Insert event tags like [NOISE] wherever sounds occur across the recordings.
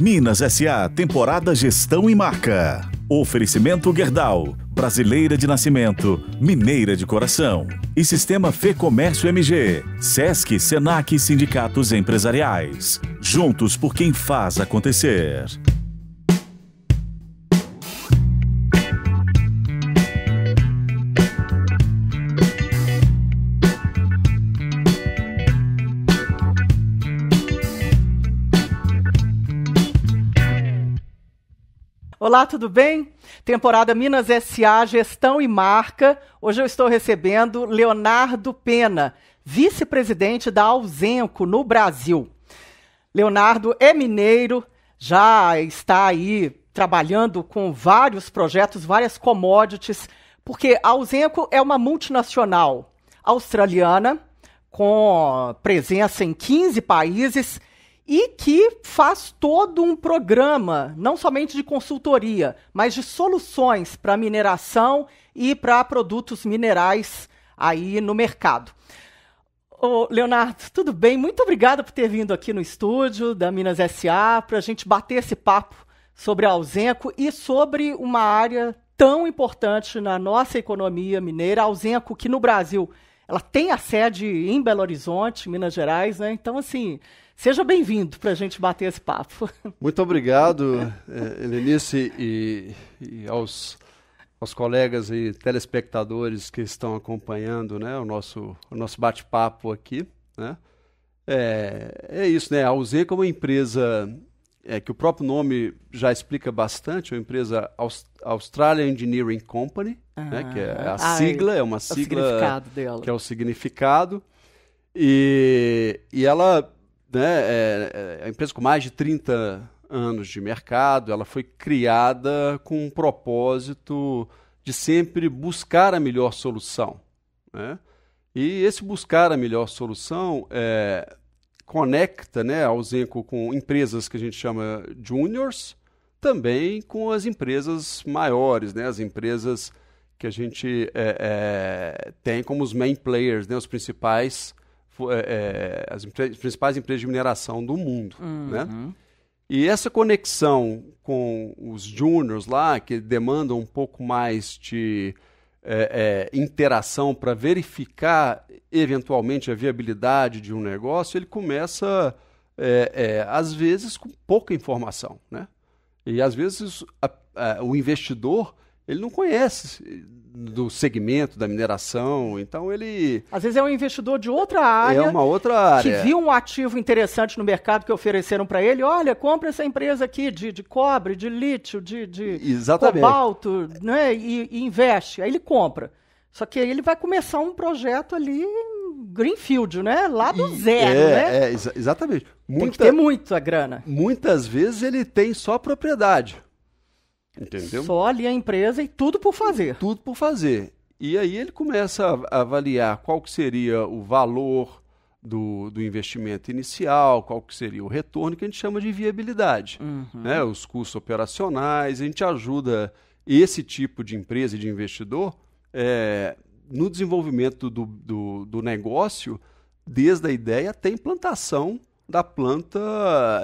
Minas SA, temporada Gestão e Marca. Oferecimento Gerdau, brasileira de nascimento, mineira de coração. E Sistema Fê Comércio MG, SESC, SENAC e sindicatos empresariais. Juntos por quem faz acontecer. Olá, tudo bem? Temporada Minas SA Gestão e Marca. Hoje eu estou recebendo Leonardo Pena, vice-presidente da Ausenco no Brasil. Leonardo é mineiro, já está aí trabalhando com vários projetos, várias commodities, porque a Ausenco é uma multinacional australiana com presença em 15 países e que faz todo um programa, não somente de consultoria, mas de soluções para mineração e para produtos minerais aí no mercado. Ô, Leonardo, tudo bem? Muito obrigada por ter vindo aqui no estúdio da Minas SA para a gente bater esse papo sobre a Alzenco e sobre uma área tão importante na nossa economia mineira, a Alzenco, que no Brasil ela tem a sede em Belo Horizonte, Minas Gerais, né? Então, assim, Seja bem-vindo para a gente bater esse papo. [LAUGHS] Muito obrigado, eh, Helenice, e, e aos, aos, colegas e telespectadores que estão acompanhando né, o nosso, o nosso bate-papo aqui. Né? É, é, isso, né? A Alzeca é uma empresa é, que o próprio nome já explica bastante, a é uma empresa Aust Australian Engineering Company, ah, né, que é ah, a ah, sigla, é uma sigla que é o significado. E, e ela né? É, é a empresa com mais de 30 anos de mercado, ela foi criada com um propósito de sempre buscar a melhor solução. Né? E esse buscar a melhor solução é, conecta né, a Ozenco com empresas que a gente chama juniors, também com as empresas maiores, né, as empresas que a gente é, é, tem como os main players, né, os principais é, é, as principais empresas de mineração do mundo, né? uhum. né? E essa conexão com os juniors lá, que demandam um pouco mais de é, é, interação para verificar eventualmente a viabilidade de um negócio, ele começa, é, é, às vezes, com pouca informação. Né? E às vezes a, a, o investidor ele não conhece do segmento da mineração, então ele. Às vezes é um investidor de outra área. É uma outra área. Que viu um ativo interessante no mercado que ofereceram para ele. Olha, compra essa empresa aqui de, de cobre, de lítio, de, de cobalto, né? E, e investe. Aí ele compra. Só que aí ele vai começar um projeto ali Greenfield, né? Lá do zero, é, né? É, exa exatamente. Muita, tem que ter muito a grana. Muitas vezes ele tem só propriedade. Entendeu? Só ali a empresa e tudo por fazer. Tudo por fazer. E aí ele começa a avaliar qual que seria o valor do, do investimento inicial, qual que seria o retorno, que a gente chama de viabilidade. Uhum. Né? Os custos operacionais, a gente ajuda esse tipo de empresa e de investidor é, no desenvolvimento do, do, do, negócio, desde a ideia até a implantação da planta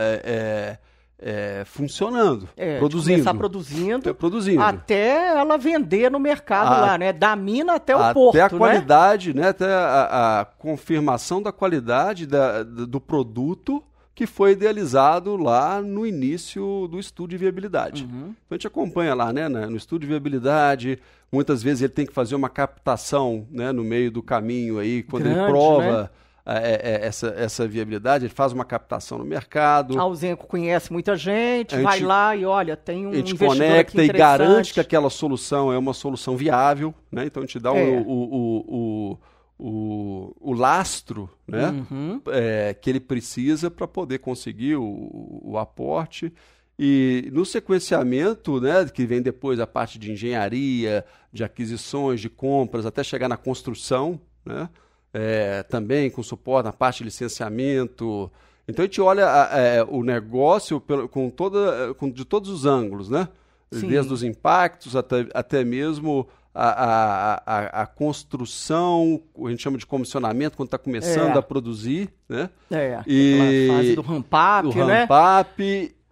é, é, é, funcionando, é, produzindo. Começar produzindo, até produzindo. Até ela vender no mercado a, lá, né? Da mina até o até porto, Até né? a qualidade, né? né? Até a, a, confirmação da qualidade da, do produto que foi idealizado lá no início do estudo de viabilidade. Uhum. Então a gente acompanha lá, né, né, no estudo de viabilidade, muitas vezes ele tem que fazer uma captação, né, no meio do caminho aí, quando Grande, ele prova... Né? é, é, essa, essa viabilidade, ele faz uma captação no mercado. A Alzenco conhece muita gente, gente vai lá e olha, tem um. A gente conecta e garante que aquela solução é uma solução viável, né? Então a gente dá o, é. o, o, o, o lastro né? Uhum. É, que ele precisa para poder conseguir o, o aporte. E no sequenciamento, né, que vem depois a parte de engenharia, de aquisições, de compras, até chegar na construção, né, é, também com suporte na parte de licenciamento. Então a gente olha é, o negócio com toda, com, de todos os ângulos, né? Sim. Desde os impactos até, até mesmo a, a, a, a, construção, a gente chama de comissionamento, quando está começando é. a produzir, né? É, e fase do ramp-up, O né? ramp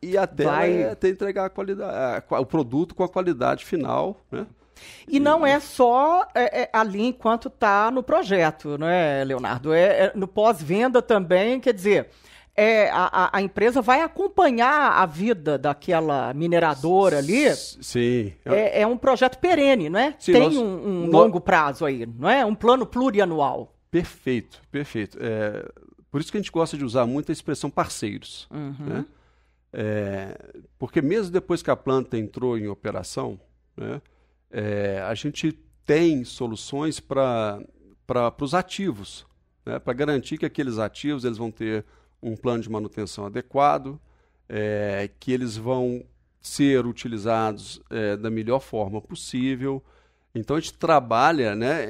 e até, Vai... até entregar a qualidade, o produto com a qualidade final, né? E não é só é, é, ali enquanto está no projeto, não é, Leonardo? É, é no pós-venda também, quer dizer. É, a, a, empresa vai acompanhar a vida daquela mineradora ali. Sim. É, é um projeto perene, não é? Sim, Tem nós, um, um longo prazo aí, não é? Um plano plurianual. Perfeito, perfeito. É, por isso que a gente gosta de usar muito a expressão parceiros. Uhum. Né? É, porque mesmo depois que a planta entrou em operação, né, é, a gente tem soluções para os ativos, né? para garantir que aqueles ativos eles vão ter um plano de manutenção adequado, é, que eles vão ser utilizados é, da melhor forma possível. Então a gente trabalha, né,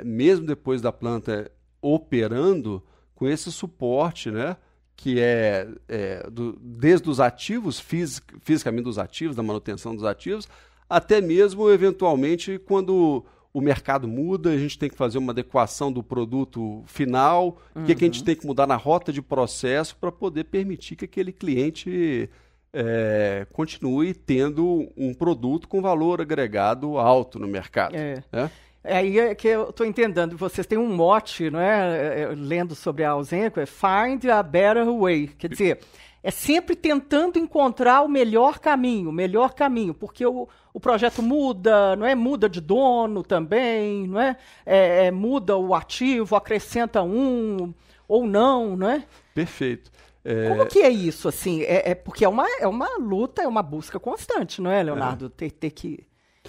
é, mesmo depois da planta operando, com esse suporte, né, que é, é do, desde os ativos, fisicamente dos ativos, da manutenção dos ativos, até mesmo eventualmente quando o mercado muda, a gente tem que fazer uma adequação do produto final, o que, é que, a gente uhum. tem que mudar na rota de processo para poder permitir que aquele cliente é, continue tendo um produto com valor agregado alto no mercado. É. Né? Aí é que eu estou entendendo. Vocês têm um mote, não é? é lendo sobre a Ausenco, é Find a Better Way. Quer dizer, é sempre tentando encontrar o melhor caminho, o melhor caminho, porque o, o projeto muda, não é? Muda de dono também, não é? é, é muda o ativo, acrescenta um ou não, não é? Perfeito. É... Como que é isso, assim? É, é porque é uma, é uma luta, é uma busca constante, não é, Leonardo? É. Ter, ter que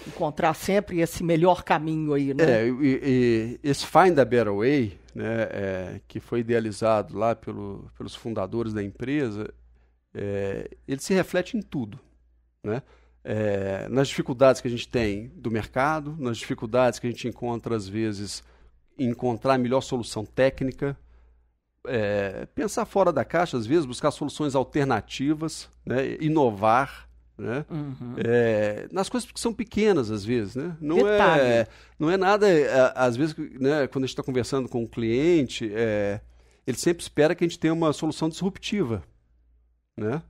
encontrar sempre esse melhor caminho aí, né? É, e, e esse Find a Better Way, né, é, que foi idealizado lá pelo, pelos fundadores da empresa, é, ele se reflete em tudo, né? É, nas dificuldades que a gente tem do mercado, nas dificuldades que a gente encontra às vezes em encontrar a melhor solução técnica, é, pensar fora da caixa às vezes, buscar soluções alternativas, né? inovar, né? Uhum. É, nas coisas que são pequenas às vezes, né? Não é Detalhe. é, não é nada é, às vezes, né? Quando a gente está conversando com um cliente, é, ele sempre espera que a gente tenha uma solução disruptiva né?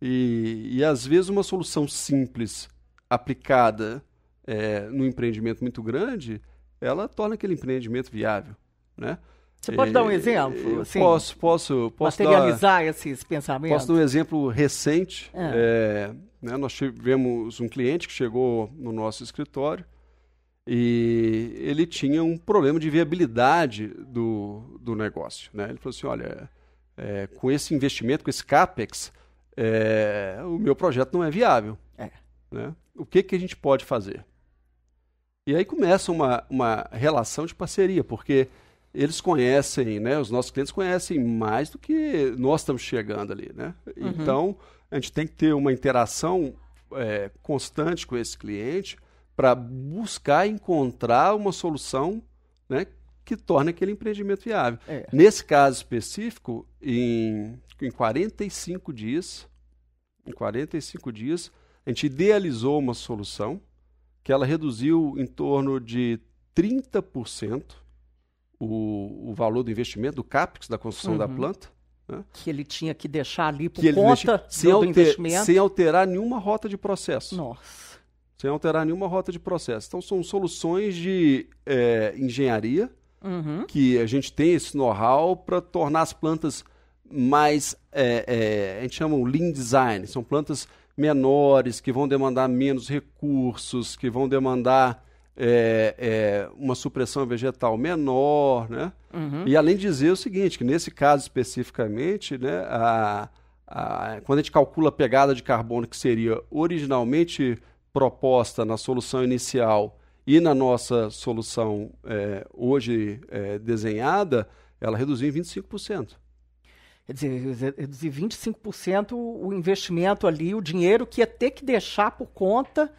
E, e às vezes uma solução simples aplicada é, empreendimento muito grande, ela torna aquele empreendimento viável, né? Você pode é, dar um exemplo? Assim, posso, posso, posso materializar dar, esses pensamentos. Posso dar um exemplo recente. É. É, né, nós tivemos um cliente que chegou no nosso escritório e ele tinha um problema de viabilidade do, do negócio. Né? Ele falou assim: olha, é, com esse investimento, com esse CAPEX, é, o meu projeto não é viável. É. Né? O que, que a gente pode fazer? E aí começa uma, uma relação de parceria, porque eles conhecem, né? Os nossos clientes conhecem mais do que nós estamos chegando ali, né? Uhum. Então, a gente tem que ter uma interação é, constante com esse cliente para buscar encontrar uma solução né, que torna aquele empreendimento viável. É. Nesse caso específico, em, em 45 dias, em 45 dias, a gente idealizou uma solução que ela reduziu em torno de 30% o, o valor do investimento, do CAPEX, da construção uhum. da planta. Né? Que ele tinha que deixar ali por que conta sem, alter, investimento. sem alterar nenhuma rota de processo. Nossa. Sem alterar nenhuma rota de processo. Então, são soluções de é, engenharia, Uhum. Que a gente tem esse know-how para tornar as plantas mais. É, é, a gente chama o lean design. São plantas menores, que vão demandar menos recursos, que vão demandar é, é, uma supressão vegetal menor, né? Uhum. E além de dizer o seguinte, que nesse caso especificamente, né, a, a, quando a gente calcula a pegada de carbono que seria originalmente proposta na solução inicial e na nossa solução é, hoje é, desenhada, ela reduziu em 25%. Quer dizer, reduzir 25% o investimento ali, o dinheiro que ia ter que deixar por conta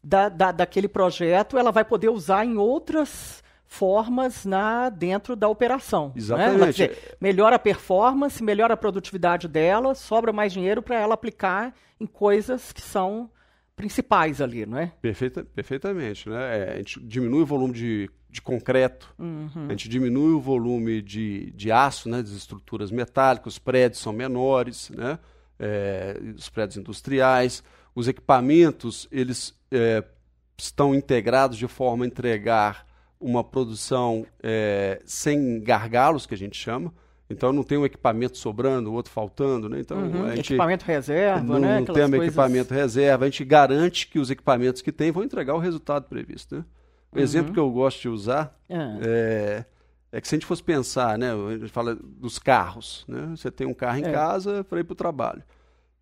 da, da, daquele projeto, ela vai poder usar em outras formas na dentro da operação. Né? Exatamente. Né? Dizer, melhora a performance, melhora a produtividade dela, sobra mais dinheiro para ela aplicar em coisas que são principais ali, não é? Perfeita, perfeitamente, né? É, a gente diminui o volume de, de concreto, uhum. a gente diminui o volume de, de aço, né? Das estruturas metálicas, os prédios são menores, né? É, os prédios industriais, os equipamentos, eles é, estão integrados de forma a entregar uma produção é, sem gargalos, que a gente chama, então não tem um equipamento sobrando, o outro faltando, né? Então uhum, gente, equipamento reserva, não, né? Não temos coisas... equipamento reserva. A gente garante que os equipamentos que tem vão entregar o resultado previsto, né? Um uhum. exemplo que eu gosto de usar é. é, é, que se a gente fosse pensar, né? A gente fala dos carros, né? Você tem um carro em é. casa para ir para o trabalho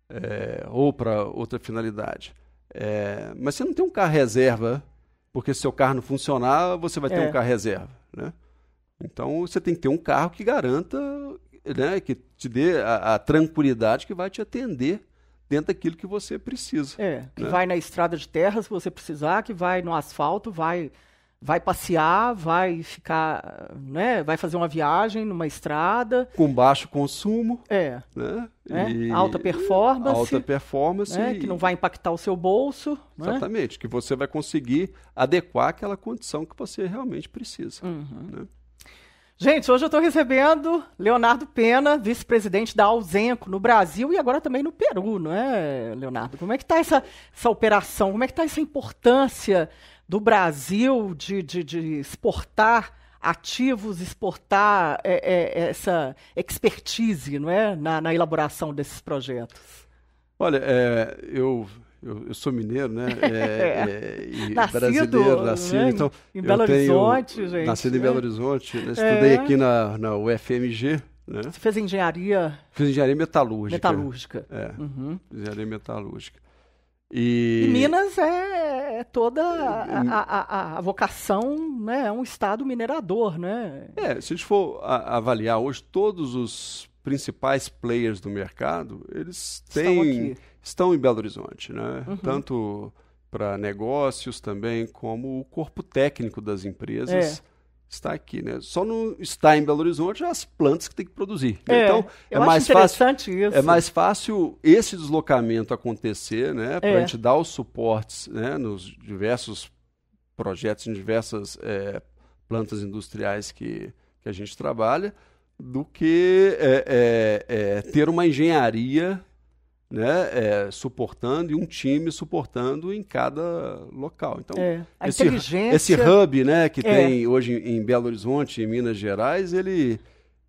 é, ou para outra finalidade. É, mas você não tem um carro reserva porque se seu carro não funcionar, você vai ter um é. carro reserva, né? Então você tem que ter um carro que garanta, né, que te dê a, a tranquilidade que vai te atender dentro daquilo que você precisa. É, que né? vai na estrada de terra se você precisar, que vai no asfalto, vai vai passear, vai ficar, né, vai fazer uma viagem numa estrada com baixo consumo, é, né, é. E... alta performance, alta performance, né? e... que não vai impactar o seu bolso, né? exatamente, né? que você vai conseguir adequar aquela condição que você realmente precisa. Uhum. Né? Gente, hoje eu estou recebendo Leonardo Pena, vice-presidente da Ausenco no Brasil e agora também no Peru, não é, Leonardo? Como é que está essa, essa operação? Como é que está essa importância do Brasil de, de, de exportar ativos, exportar é, é, essa expertise não é, na, na elaboração desses projetos? Olha, é, eu eu, eu sou mineiro, né? [LAUGHS] É, é, é. E nascido, brasileiro, né? nascido. Né? Então, em Belo Horizonte, tenho, gente. Nascido em né? Belo Horizonte, né? É. estudei aqui na, na UFMG. Né? Você fez engenharia? Fiz engenharia metalúrgica. Metalúrgica. É, uhum. engenharia metalúrgica. E... e, Minas é, é toda a, a, a, vocação, né? é um estado minerador, né? É, se a gente for a, avaliar hoje, todos os principais players do mercado, eles têm estão em Belo Horizonte, né? Uhum. Tanto para negócios também, como o corpo técnico das empresas. É está aqui, né? Só não está em Belo Horizonte é as plantas que tem que produzir. É, então, é mais fácil. Isso. É mais fácil esse deslocamento acontecer, né? É. Para a gente dar os suportes né? nos diversos projetos, em diversas é, plantas industriais que, que a gente trabalha, do que é, é, ter uma engenharia né, é, suportando e um time suportando em cada local. Então, é. esse, inteligência... esse hub né, que é. tem hoje em Belo Horizonte, em Minas Gerais, ele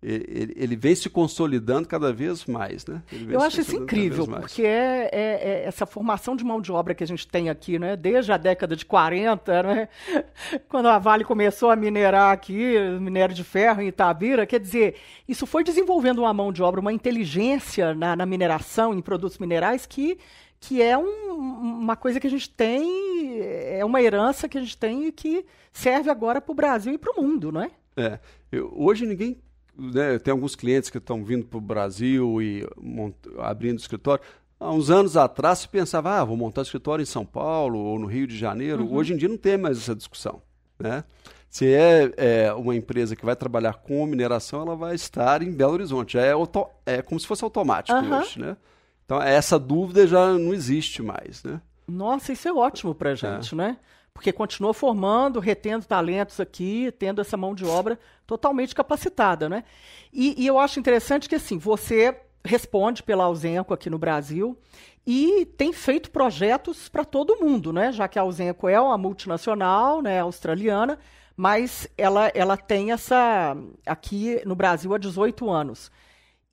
ele, ele, vem se consolidando cada vez mais, né? Eu acho isso incrível, porque é, é, é, essa formação de mão de obra que a gente tem aqui, né? Desde a década de 40, né? [LAUGHS] Quando a Vale começou a minerar aqui, minério de ferro em Itabira, quer dizer, isso foi desenvolvendo uma mão de obra, uma inteligência na, na mineração, em produtos minerais, que, que é um, uma coisa que a gente tem, é uma herança que a gente tem e que serve agora para o Brasil e para o mundo, não é? É, eu, hoje ninguém né, tem alguns clientes que estão vindo para o Brasil e mont... abrindo escritório. Há uns anos atrás se pensava, ah, vou montar escritório em São Paulo ou no Rio de Janeiro. Uhum. Hoje em dia não tem mais essa discussão. Né? Se é, é, uma empresa que vai trabalhar com mineração, ela vai estar em Belo Horizonte. É, auto... é como se fosse automático uhum. hoje. Né? Então essa dúvida já não existe mais. Né? Nossa, isso é ótimo para é. gente, é. né? porque continua formando, retendo talentos aqui, tendo essa mão de obra totalmente capacitada, né? E, e eu acho interessante que assim você responde pela Ausenco aqui no Brasil e tem feito projetos para todo mundo, né? Já que a Ausenco é uma multinacional, né, australiana, mas ela ela tem essa aqui no Brasil há 18 anos.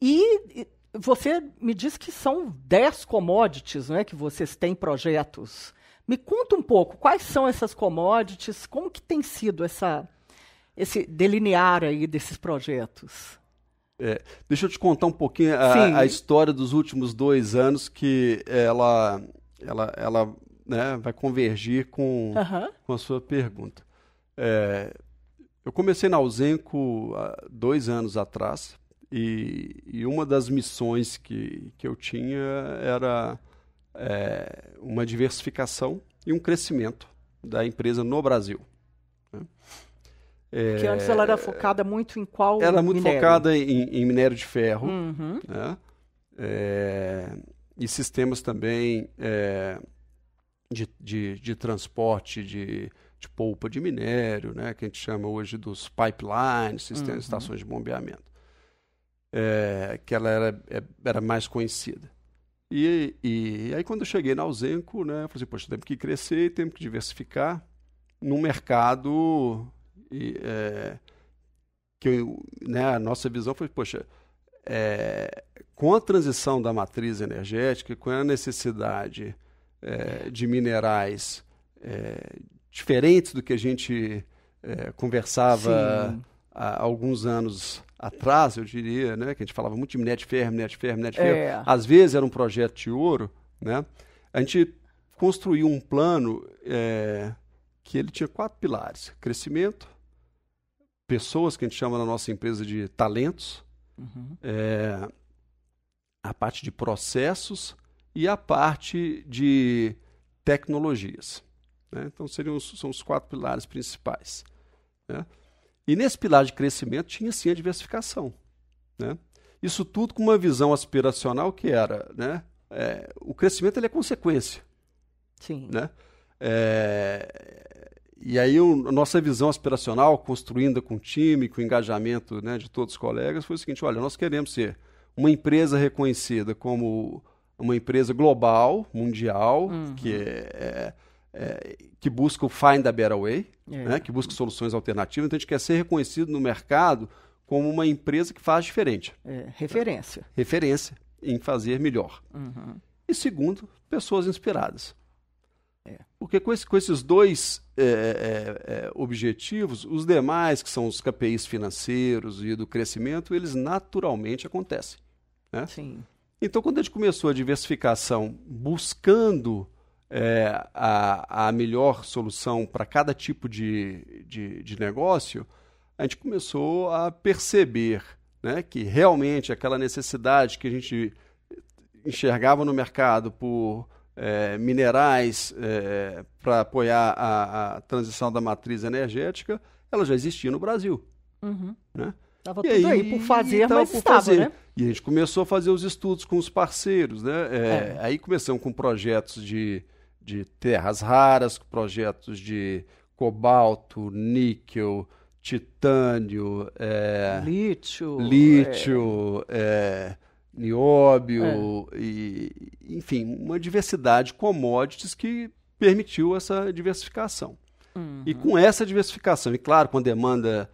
E você me diz que são 10 commodities, né, que vocês têm projetos. Me conta um pouco, quais são essas commodities, como que tem sido essa, esse delinear aí desses projetos? É, deixa eu te contar um pouquinho a, a, história dos últimos dois anos que ela, ela, ela né, vai convergir com, com a sua pergunta. É, eu comecei na Ausenco ah, dois anos atrás e, e, uma das missões que, que eu tinha era é, uma diversificação e um crescimento da empresa no Brasil. Né? Porque antes é, ela era focada muito em qual Ela era muito minério? focada em, em, minério de ferro uhum. né? é, e sistemas também é, de, de, de, transporte de, de polpa de minério, né? que a gente chama hoje dos pipelines, sistemas, uhum. estações de bombeamento, é, que ela era, é, era mais conhecida. E, e, aí quando eu cheguei na Ausenco, né, eu falei assim, poxa, temos que crescer, temos que diversificar num mercado e, é, que eu, né, a nossa visão foi, poxa, é, com a transição da matriz energética, com a necessidade é, de minerais é, diferentes do que a gente é, conversava há, há alguns anos atrás, eu diria, né? Que a gente falava muito de minério de ferro, minério de ferro, minério de ferro. É. Às vezes era um projeto de ouro, né? A gente construiu um plano é, que ele tinha quatro pilares. Crescimento, pessoas que a gente chama na nossa empresa de talentos, uhum. é, a parte de processos e a parte de tecnologias. Né? Então, seriam os, são os quatro pilares principais. Né? E nesse pilar de crescimento tinha sim a diversificação. Né? Isso tudo com uma visão aspiracional que era, né? É, o crescimento ele é consequência. Sim. Né? É, e aí o, a nossa visão aspiracional, construída com o time, com o engajamento né, de todos os colegas, foi o seguinte: olha, nós queremos ser uma empresa reconhecida como uma empresa global, mundial, uhum. que é, é é, que busca o Find a Better Way, é. né, que busca soluções alternativas. Então, a gente quer ser reconhecido no mercado como uma empresa que faz diferente. É, referência. Né? Referência em fazer melhor. Uhum. E segundo, pessoas inspiradas. É. Porque com, esse, com, esses dois é, é, objetivos, os demais, que são os KPIs financeiros e do crescimento, eles naturalmente acontecem. Né? Sim. Então, quando a gente começou a diversificação buscando é, a, a melhor solução para cada tipo de, de, de, negócio, a gente começou a perceber né, que realmente aquela necessidade que a gente enxergava no mercado por é, minerais é, para apoiar a, a, transição da matriz energética, ela já existia no Brasil. Uhum. Né? Estava tudo aí, aí, por fazer, mas por estava, fazer. né? E a gente começou a fazer os estudos com os parceiros, né? É, é. aí começamos com projetos de de terras raras, projetos de cobalto, níquel, titânio, é, lítio, lítio é... É, nióbio, e, enfim, uma diversidade de commodities que permitiu essa diversificação. Uhum. E com essa diversificação, e claro, com a demanda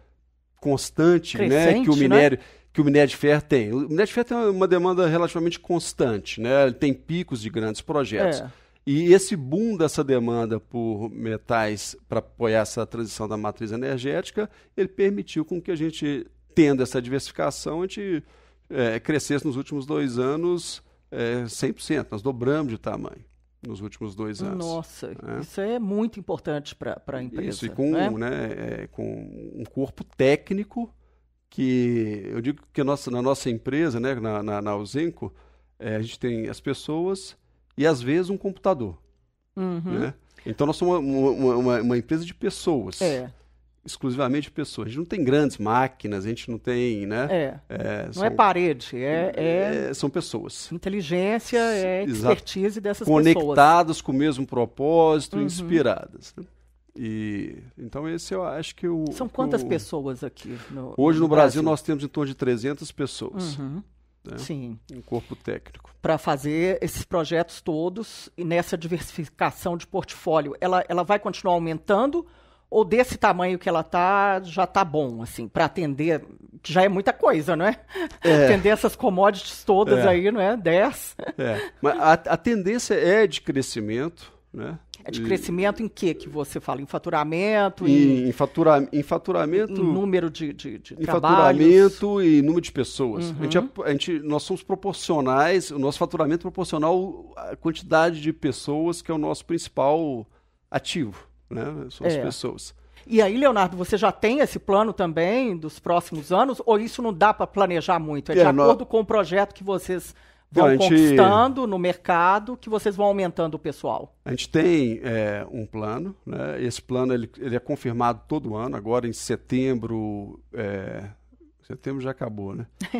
constante né, que o né? minério. Né? que o minério de ferro tem. O minério de ferro tem uma demanda relativamente constante, né? Ele tem picos de grandes projetos. É. E esse boom dessa demanda por metais para apoiar essa transição da matriz energética, ele permitiu com que a gente, tendo essa diversificação, a gente é, crescesse nos últimos dois anos é, 100%. Nós dobramos de tamanho nos últimos dois anos. Nossa, né? isso é muito importante para a empresa. Isso, e com, né? né é, com um corpo técnico que eu digo que nossa, na nossa empresa, né, na, na, na é, a gente tem as pessoas, e às vezes um computador. Uhum. Né? Então nós somos uma, uma, uma, uma empresa de pessoas. É. Exclusivamente de pessoas. A gente não tem grandes máquinas, a gente não tem, né? É. é não é parede, é, é, é, São pessoas. Inteligência é expertise Exato. dessas Conectadas pessoas. Conectadas com o mesmo propósito, uhum. inspiradas. Né? E então esse eu acho que o São quantas o, pessoas aqui no, Hoje no, no Brasil, Brasil, nós temos em torno de 300 pessoas. Uhum né? Sim. Um corpo técnico. Para fazer esses projetos todos e nessa diversificação de portfólio, ela, ela vai continuar aumentando ou desse tamanho que ela tá já tá bom assim para atender que já é muita coisa não né? é, é. [LAUGHS] atender essas commodities todas é. aí não é 10 é. mas a, a tendência é de crescimento né é de crescimento em que que você fala? Em faturamento? Em, em, fatura, em faturamento. Em número de, de, de Em trabalhos. faturamento e número de pessoas. Uhum. A gente, é uhum. a gente, nós somos proporcionais, o nosso faturamento é proporcional à quantidade de pessoas, que é o nosso principal ativo, né? São as é. pessoas. E aí, Leonardo, você já tem esse plano também dos próximos anos? Ou isso não dá para planejar muito? É, é de acordo nós... com o projeto que vocês vão então, conquistando no mercado que vocês vão aumentando o pessoal? A gente tem é, um plano, né? esse plano ele, ele, é confirmado todo ano, agora em setembro, é... setembro já acabou, né? [LAUGHS]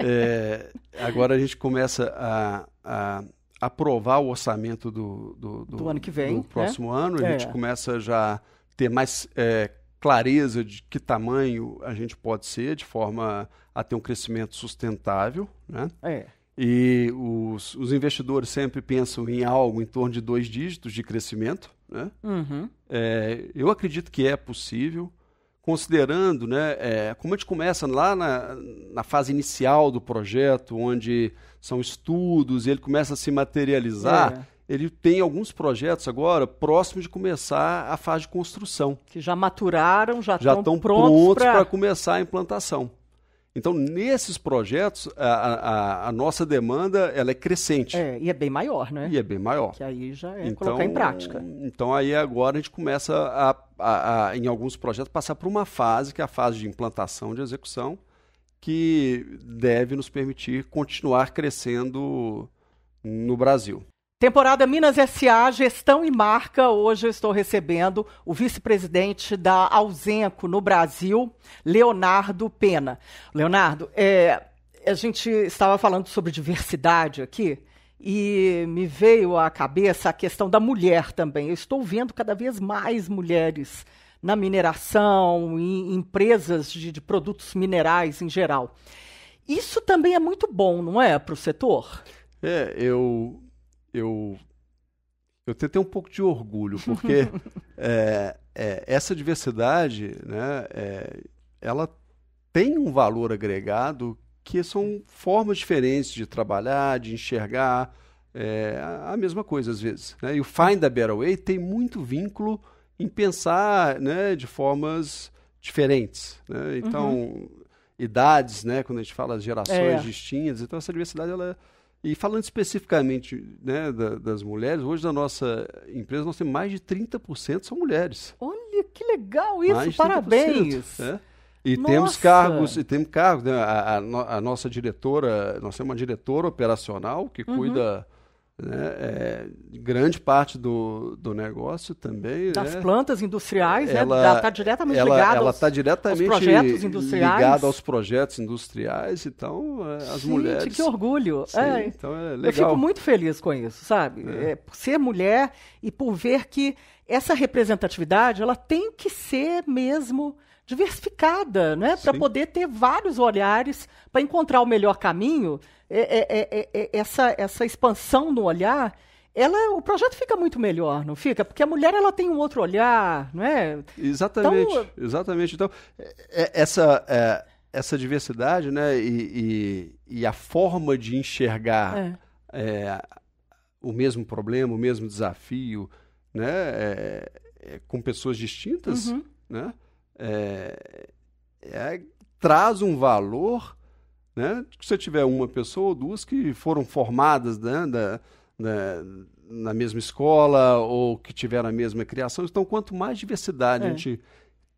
é, agora a gente começa a, a aprovar o orçamento do, do, do, do ano que vem, do né? próximo né? ano, a gente é. começa já ter mais é, clareza de que tamanho a gente pode ser de forma a ter um crescimento sustentável, né? É. E os, os investidores sempre pensam em algo em torno de dois dígitos de crescimento. Né? Uhum. É, eu acredito que é possível, considerando né, é, como a gente começa lá na, na, fase inicial do projeto, onde são estudos e ele começa a se materializar. É ele tem alguns projetos agora próximos de começar a fase de construção. Que já maturaram, já, já estão prontos para começar a implantação. Então, nesses projetos, a, a, a nossa demanda ela é crescente. É, e é bem maior, né? E é bem maior. Que aí já é então, colocar em prática. Então, aí agora a gente começa, a, a, a em alguns projetos, passar por uma fase, que é a fase de implantação, de execução, que deve nos permitir continuar crescendo no Brasil. Temporada Minas SA, Gestão e Marca. Hoje eu estou recebendo o vice-presidente da Ausenco no Brasil, Leonardo Pena. Leonardo, é, a gente estava falando sobre diversidade aqui e me veio à cabeça a questão da mulher também. Eu estou vendo cada vez mais mulheres na mineração, em empresas de, de produtos minerais em geral. Isso também é muito bom, não é, para o setor? É, eu eu eu tenho até um pouco de orgulho, [LAUGHS] porque é, é, essa diversidade, né, é, ela tem um valor agregado que são formas diferentes de trabalhar, de enxergar a, é, a mesma coisa às vezes. Né? E o Find a Better Way tem muito vínculo em pensar né, de formas diferentes. Né? Então, uhum. idades, né, quando a gente fala gerações é. distintas, então essa diversidade ela é e falando especificamente né, da, das mulheres, hoje na nossa empresa nós temos mais de 30% são mulheres. Olha que legal isso, parabéns! É. E nossa. temos cargos, e temos cargos. Né, a, a, a, nossa diretora, nós temos uma diretora operacional que uhum. cuida né? É, grande parte do, do negócio também. Das né? plantas industriais, né? ela está tá diretamente ligada ela tá aos, diretamente projetos industriais. Ligada aos projetos industriais, então é, as Gente, mulheres. Que orgulho! Sim, é, então é legal. Eu fico muito feliz com isso, sabe? É. é. por ser mulher e por ver que essa representatividade ela tem que ser mesmo diversificada, né? Para poder ter vários olhares para encontrar o melhor caminho é é, é, é, é, essa, essa expansão no olhar, ela, o projeto fica muito melhor, não fica? Porque a mulher ela tem um outro olhar, não é? Exatamente, então, exatamente. Então, essa, essa diversidade né, e, e, e, a forma de enxergar o mesmo problema, o mesmo desafio, né, com pessoas distintas, uhum. né, traz um valor né? Se você tiver uma pessoa ou duas que foram formadas né, da, da, na mesma escola ou que tiveram a mesma criação, então quanto mais diversidade é. a gente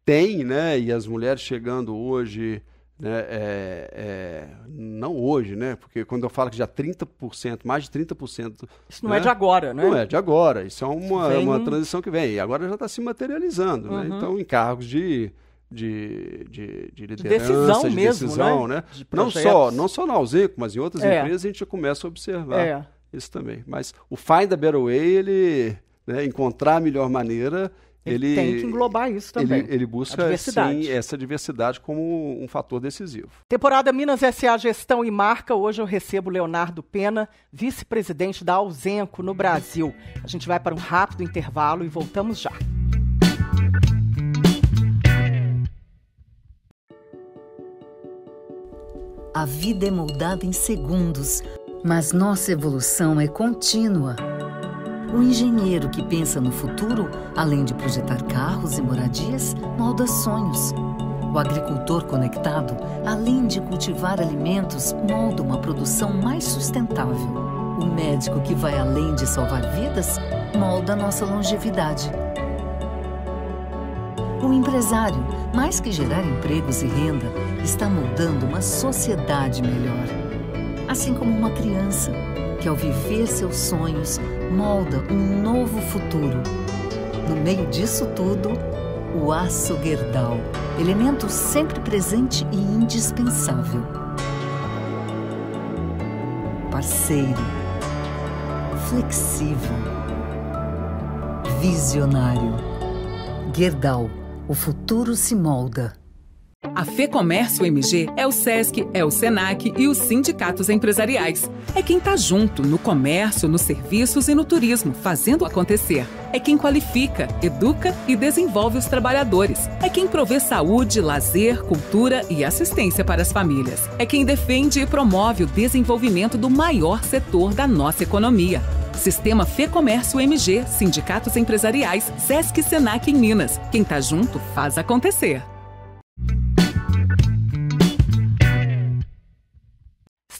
tem, né? E as mulheres chegando hoje, né? É, é, não hoje, né? Porque quando eu falo que já 30%, mais de 30%. Isso não é né, de agora, né? Não é de agora. Isso é uma, vem... uma transição que vem. E agora já está se materializando, né, uhum. né? Então, em cargos de de, de, de liderança, decisão de mesmo, né? decisão, né? né? De não só, não só na Alzeco, mas em outras é. empresas a gente começa a observar é. isso também. Mas o Find a Better Way, ele né, encontrar a melhor maneira, ele, ele, tem que englobar isso também. Ele, ele busca diversidade. Sim, essa diversidade como um fator decisivo. Temporada Minas SA Gestão e Marca. Hoje eu recebo Leonardo Pena, vice-presidente da Ausenco no Brasil. A gente vai para um rápido intervalo e voltamos já. A vida é moldada em segundos, mas nossa evolução é contínua. O engenheiro que pensa no futuro, além de projetar carros e moradias, molda sonhos. O agricultor conectado, além de cultivar alimentos, molda uma produção mais sustentável. O médico que vai além de salvar vidas, molda nossa longevidade. O empresário, mais que gerar empregos e renda, está moldando uma sociedade melhor. Assim como uma criança que, ao viver seus sonhos, molda um novo futuro. No meio disso tudo, o aço guerdal, elemento sempre presente e indispensável. Parceiro, flexível, visionário. Guerdal, o futuro se molda. A Fecomércio MG é o SESC, é o SENAC e os sindicatos empresariais. É quem está junto no comércio, nos serviços e no turismo, fazendo acontecer. É quem qualifica, educa e desenvolve os trabalhadores. É quem provê saúde, lazer, cultura e assistência para as famílias. É quem defende e promove o desenvolvimento do maior setor da nossa economia. Sistema Fê Comércio MG, Sindicatos Empresariais, SESC Senac em Minas. Quem está junto faz acontecer.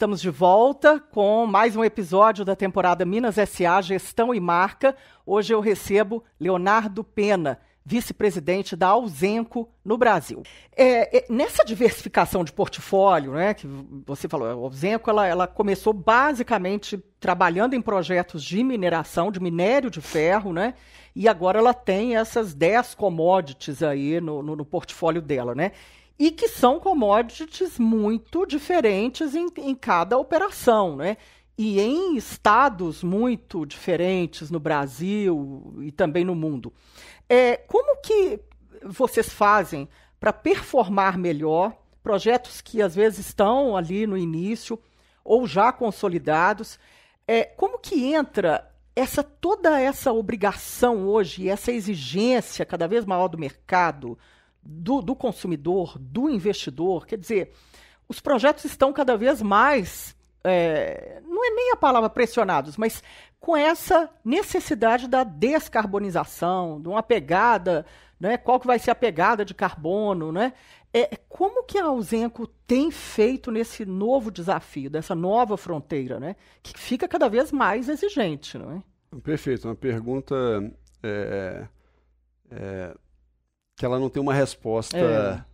Estamos de volta com mais um episódio da temporada Minas SA Gestão e Marca. Hoje eu recebo Leonardo Pena, vice-presidente da Ausenco no Brasil. É, é, nessa diversificação de portfólio, né, que você falou, a Ausenco ela, ela começou basicamente trabalhando em projetos de mineração, de minério de ferro, né, e agora ela tem essas 10 commodities aí no, no, no portfólio dela, né? e que são commodities muito diferentes em, em cada operação, né? e em estados muito diferentes no Brasil e também no mundo. É, como que vocês fazem para performar melhor projetos que às vezes estão ali no início ou já consolidados? É, como que entra essa toda essa obrigação hoje, essa exigência cada vez maior do mercado? do, do consumidor, do investidor. Quer dizer, os projetos estão cada vez mais, é, não é nem a palavra pressionados, mas com essa necessidade da descarbonização, de uma pegada, né? qual que vai ser a pegada de carbono, né? É, como que a Ausenco tem feito nesse novo desafio, dessa nova fronteira, né? que fica cada vez mais exigente? Não é? Perfeito, uma pergunta é, é, que ela não tem uma resposta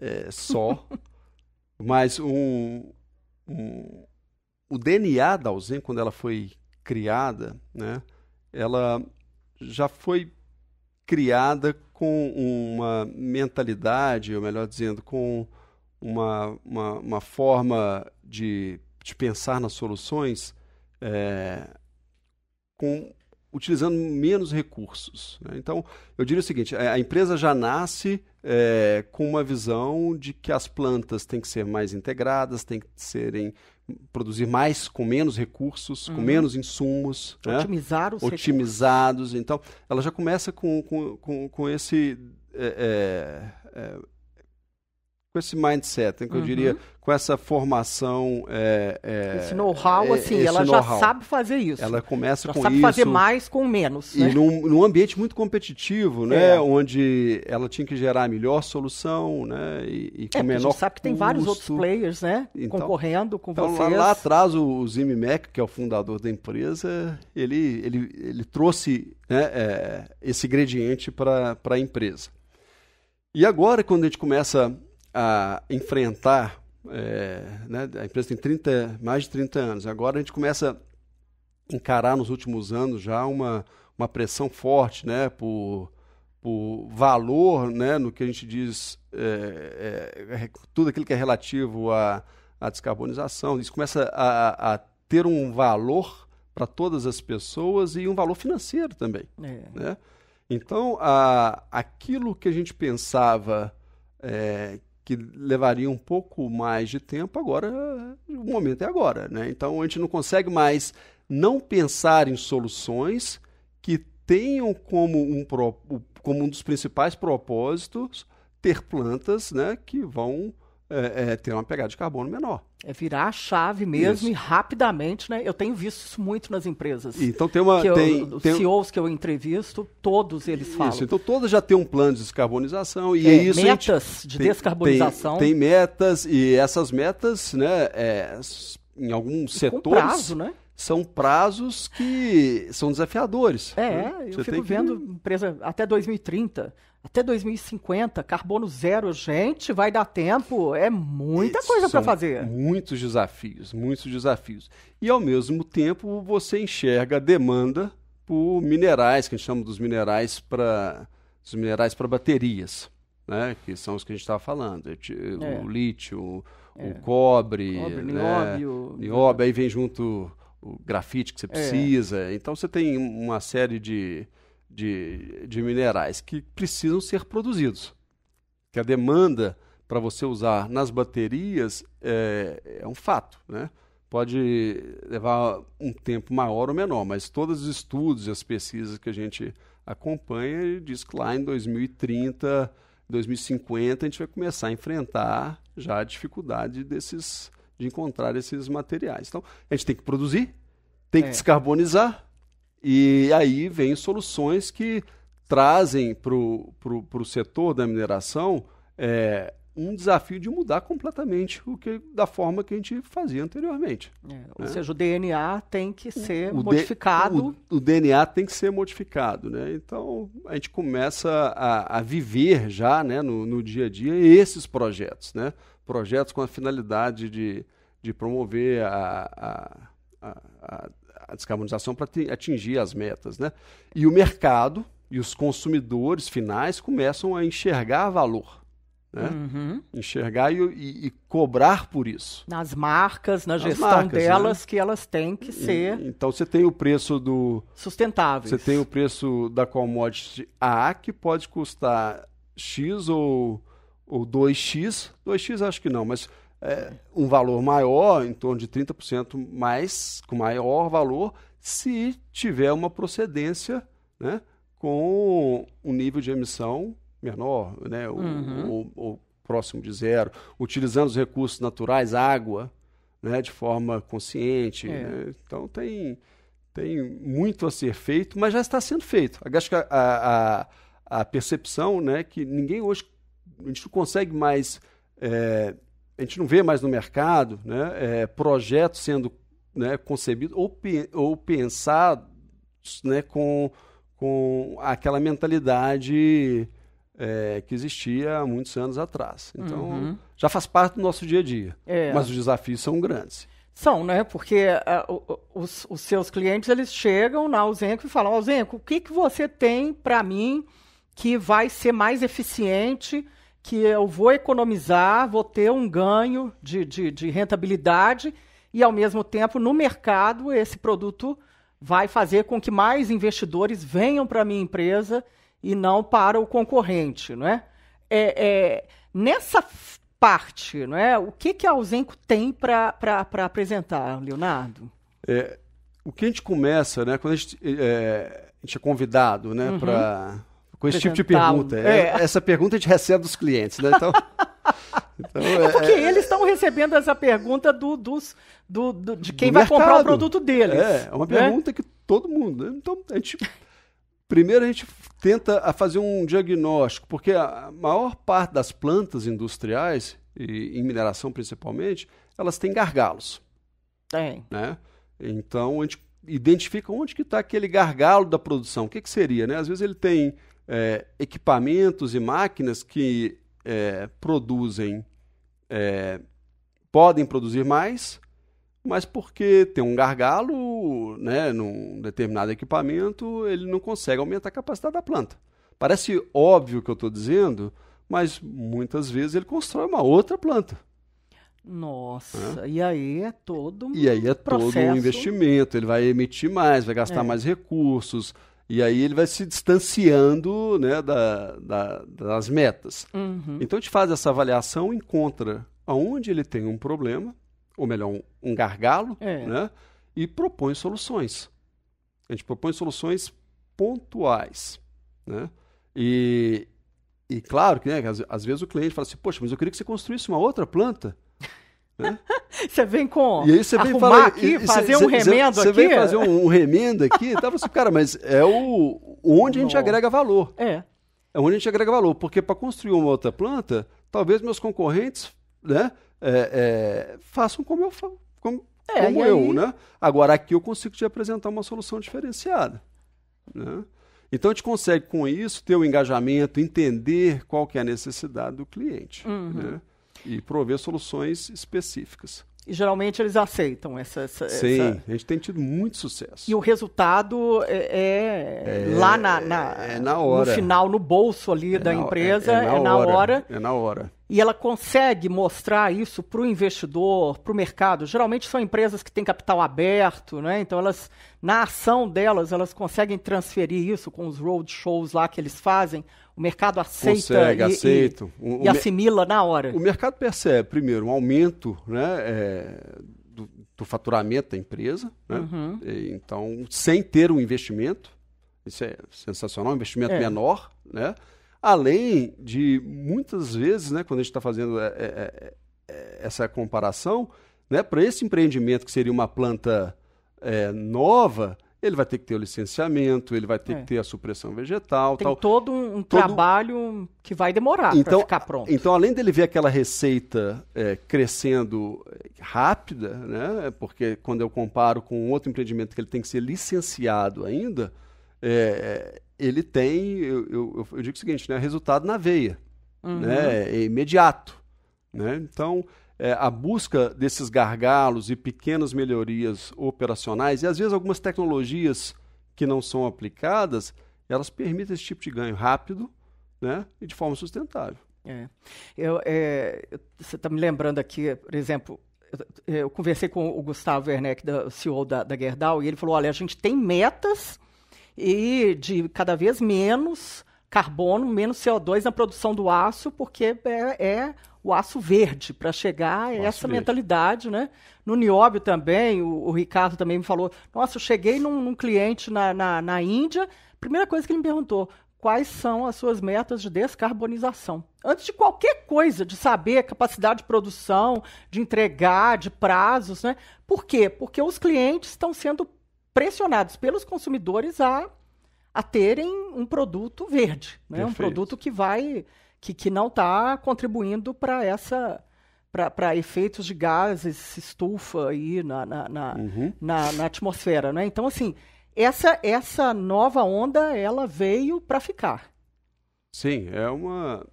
é. É, só, [LAUGHS] mas um, um, o DNA da Alzen, quando ela foi criada, né, ela já foi criada com uma mentalidade, ou melhor dizendo, com uma, uma, uma forma de, de pensar nas soluções é, com utilizando menos recursos. Né? Então, eu diria o seguinte: é, a empresa já nasce é, com uma visão de que as plantas têm que ser mais integradas, têm que serem produzir mais com menos recursos, uhum. com menos insumos, né? otimizar né? os otimizados. Recursos. Então, ela já começa com, com, com, com esse é, é, é com esse mindset, que eu uhum. diria, com essa formação. É, é, esse know-how, é, assim, esse ela know já sabe fazer isso. Ela começa já com sabe isso. sabe fazer mais com menos. E né? num, num, ambiente muito competitivo, né? É. Onde ela tinha que gerar a melhor solução, né? E, e com é, menor. A gente sabe que tem vários outros players, né? Então, concorrendo com então, vocês. Lá, lá atrás, o, o Zimmy Mac, que é o fundador da empresa, ele, ele, ele trouxe né, é, esse ingrediente para a empresa. E agora, quando a gente começa a enfrentar. É, né, a empresa tem 30, mais de 30 anos. Agora a gente começa a encarar nos últimos anos já uma, uma pressão forte né, por, por valor né, no que a gente diz, é, é, é tudo aquilo que é relativo à, à descarbonização. Isso começa a, a ter um valor para todas as pessoas e um valor financeiro também. É. Né? Então, a, aquilo que a gente pensava é, que levaria um pouco mais de tempo, agora o momento é agora. Né? Então a gente não consegue mais não pensar em soluções que tenham como um, como um dos principais propósitos ter plantas né, que vão é, é, ter uma pegada de carbono menor. É virar a chave mesmo isso. e rapidamente, né? Eu tenho visto isso muito nas empresas. Então tem uma. eu, tem, os CEOs que eu entrevisto, todos eles isso, falam. Isso, então todas já têm um plano de descarbonização e é, é isso. Metas de tem, descarbonização. Tem, tem, metas e essas metas, né, é, em alguns e setores. Com prazo, né? são prazos que são desafiadores. É, né? eu fico vendo que... empresa até 2030. Até 2050, carbono zero, gente, vai dar tempo. É muita Isso, coisa para fazer. Muitos desafios, muitos desafios. E ao mesmo tempo você enxerga a demanda por minerais, que a gente chama dos minerais para dos minerais para baterias, né? Que são os que a gente estava falando. O é. lítio, é. o cobre, cobre né? nióbio, nióbio, né? aí vem junto o grafite que você é. precisa. É. Então você tem uma série de de, de minerais que precisam ser produzidos. Que a demanda para você usar nas baterias é, é um fato, né? Pode levar um tempo maior ou menor, mas todos os estudos e as pesquisas que a gente acompanha diz que lá em 2030 2050 a gente vai começar a enfrentar já a dificuldade desses de encontrar esses materiais. Então, a gente tem que produzir, tem que é. descarbonizar e aí vem soluções que trazem para o setor da mineração é, um desafio de mudar completamente o que da forma que a gente fazia anteriormente. É, né? Ou seja, o DNA tem que ser o, modificado. O, o, DNA tem que ser modificado, né? Então a gente começa a, a viver já, né, no, no, dia a dia esses projetos, né? Projetos com a finalidade de, de promover a, a, a a descarbonização para atingir as metas. Né? E o mercado e os consumidores finais começam a enxergar valor. Né? Uhum. Enxergar e, e, e, cobrar por isso. Nas marcas, na gestão marcas, né? delas, né? que elas têm que ser. E, então você tem o preço do. Sustentável. Você tem o preço da commodity A, que pode custar X ou, ou 2X. 2X acho que não, mas é, um valor maior, em torno de 30% mais, com maior valor, se tiver uma procedência né, com um nível de emissão menor, né, ou, uhum. ou, ou próximo de zero, utilizando os recursos naturais, água, né, de forma consciente. É. Né? Então tem, tem muito a ser feito, mas já está sendo feito. Acho que a, a, a percepção né, que ninguém hoje, a gente não consegue mais é, a gente não vê mais no mercado né, é, projetos sendo né, concebidos ou, pe ou pensados né, com, com aquela mentalidade é, que existia há muitos anos atrás. Então, uhum. já faz parte do nosso dia a dia. É. Mas os desafios são grandes. São, né? Porque uh, os, os, seus clientes eles chegam na Ausenco e falam: Ausenco, o que, que você tem para mim que vai ser mais eficiente? que eu vou economizar, vou ter um ganho de, de, de rentabilidade e, ao mesmo tempo, no mercado, esse produto vai fazer com que mais investidores venham para a minha empresa e não para o concorrente, não é? é, é nessa parte, não é? O que, que a Ausenco tem para apresentar, Leonardo? É, o que a gente começa, né? Quando a gente, é, a gente é convidado, né? Uhum. Para com esse tipo de pergunta. É, essa pergunta a é gente recebe dos clientes, né? Então. [LAUGHS] Então, é porque é, é, eles estão recebendo essa pergunta do, dos, do, do, de quem vai mercado. comprar o produto deles. É, é uma né? pergunta que todo mundo. Né? Então, a gente. Primeiro, a gente tenta fazer um diagnóstico, porque a maior parte das plantas industriais, e em mineração principalmente, elas têm gargalos. Tem. Né? Então, a gente identifica onde que está aquele gargalo da produção. O que, que seria? Né? Às vezes ele tem é, equipamentos e máquinas que é, produzem, é, podem produzir mais, mas porque tem um gargalo né, num determinado equipamento, ele não consegue aumentar a capacidade da planta. Parece óbvio o que eu estou dizendo, mas muitas vezes ele constrói uma outra planta. Nossa, é. e aí é todo um E aí é todo um investimento. Ele vai emitir mais, vai gastar é. mais recursos, e aí ele vai se distanciando né, da, da, das metas. Uhum. Então a gente faz essa avaliação, encontra aonde ele tem um problema, ou melhor, um, um gargalo, é. né, e propõe soluções. A gente propõe soluções pontuais. Né? E, e claro que né, às, às vezes o cliente fala assim, poxa, mas eu queria que você construísse uma outra planta né? [LAUGHS] Você vem com. E aí você vem falar, aqui, e, fazer cê, um remendo cê, cê aqui. Você vem fazer um, um remendo aqui, tá? assim, cara, mas é o onde Não. a gente agrega valor. É. É onde a gente agrega valor, porque para construir uma outra planta, talvez meus concorrentes, né, é, é, façam como eu falo, como, é, como eu, aí... né? Agora aqui eu consigo te apresentar uma solução diferenciada, né? Então a gente consegue com isso ter o um engajamento, entender qual que é a necessidade do cliente, uhum. né? e prover soluções específicas. E geralmente eles aceitam essa, essa. Sim, essa... a gente tem tido muito sucesso. E o resultado é, é, é lá na, na, é na hora. no final, no bolso ali é da na, empresa, é, é na, é na hora, hora, É na hora. E ela consegue mostrar isso para o investidor, para o mercado. Geralmente são empresas que têm capital aberto, né? Então elas, na ação delas, elas conseguem transferir isso com os roadshows lá que eles fazem o mercado aceita Consegue, e, aceita. e, o, e o assimila na hora. O mercado percebe, primeiro, um aumento né, é, do, do, faturamento da empresa, né? uhum. então, sem ter um investimento, isso é sensacional, um investimento é. menor, né? além de muitas vezes, né, quando a gente está fazendo é, é, é, é, essa comparação, né, para esse empreendimento que seria uma planta nova, ele vai ter que ter o licenciamento, ele vai ter é. que ter a supressão vegetal. Tem tal. todo um todo... trabalho que vai demorar então, para ficar pronto. Então, além dele ver aquela receita é, crescendo é, rápida, né, é porque quando eu comparo com outro empreendimento que ele tem que ser licenciado ainda, é, é ele tem, eu, eu, eu, digo o seguinte, né, resultado na veia, né, uhum. né, é imediato. Né? Então, é, a busca desses gargalos e pequenas melhorias operacionais, e às vezes algumas tecnologias que não são aplicadas, elas permitem esse tipo de ganho rápido né, e de forma sustentável. É. Eu, é, você está me lembrando aqui, por exemplo, eu, eu conversei com o Gustavo Werneck, da, CEO da, da Gerdau, e ele falou: olha, a gente tem metas e de cada vez menos carbono, menos CO2 na produção do aço, porque é, é o aço verde, para chegar é a essa verde. mentalidade, né? No Nióbio também, o, o, Ricardo também me falou, nossa, eu cheguei num, num cliente na, na, na Índia, primeira coisa que ele me perguntou, quais são as suas metas de descarbonização. Antes de qualquer coisa, de saber capacidade de produção, de entregar, de prazos, né? Por quê? Porque os clientes estão sendo pressionados pelos consumidores a a terem um produto verde, né? um produto que vai que, que não está contribuindo para essa para efeitos de gases estufa aí na, na, na, uhum. na, na atmosfera, né? Então assim essa essa nova onda ela veio para ficar. Sim, é uma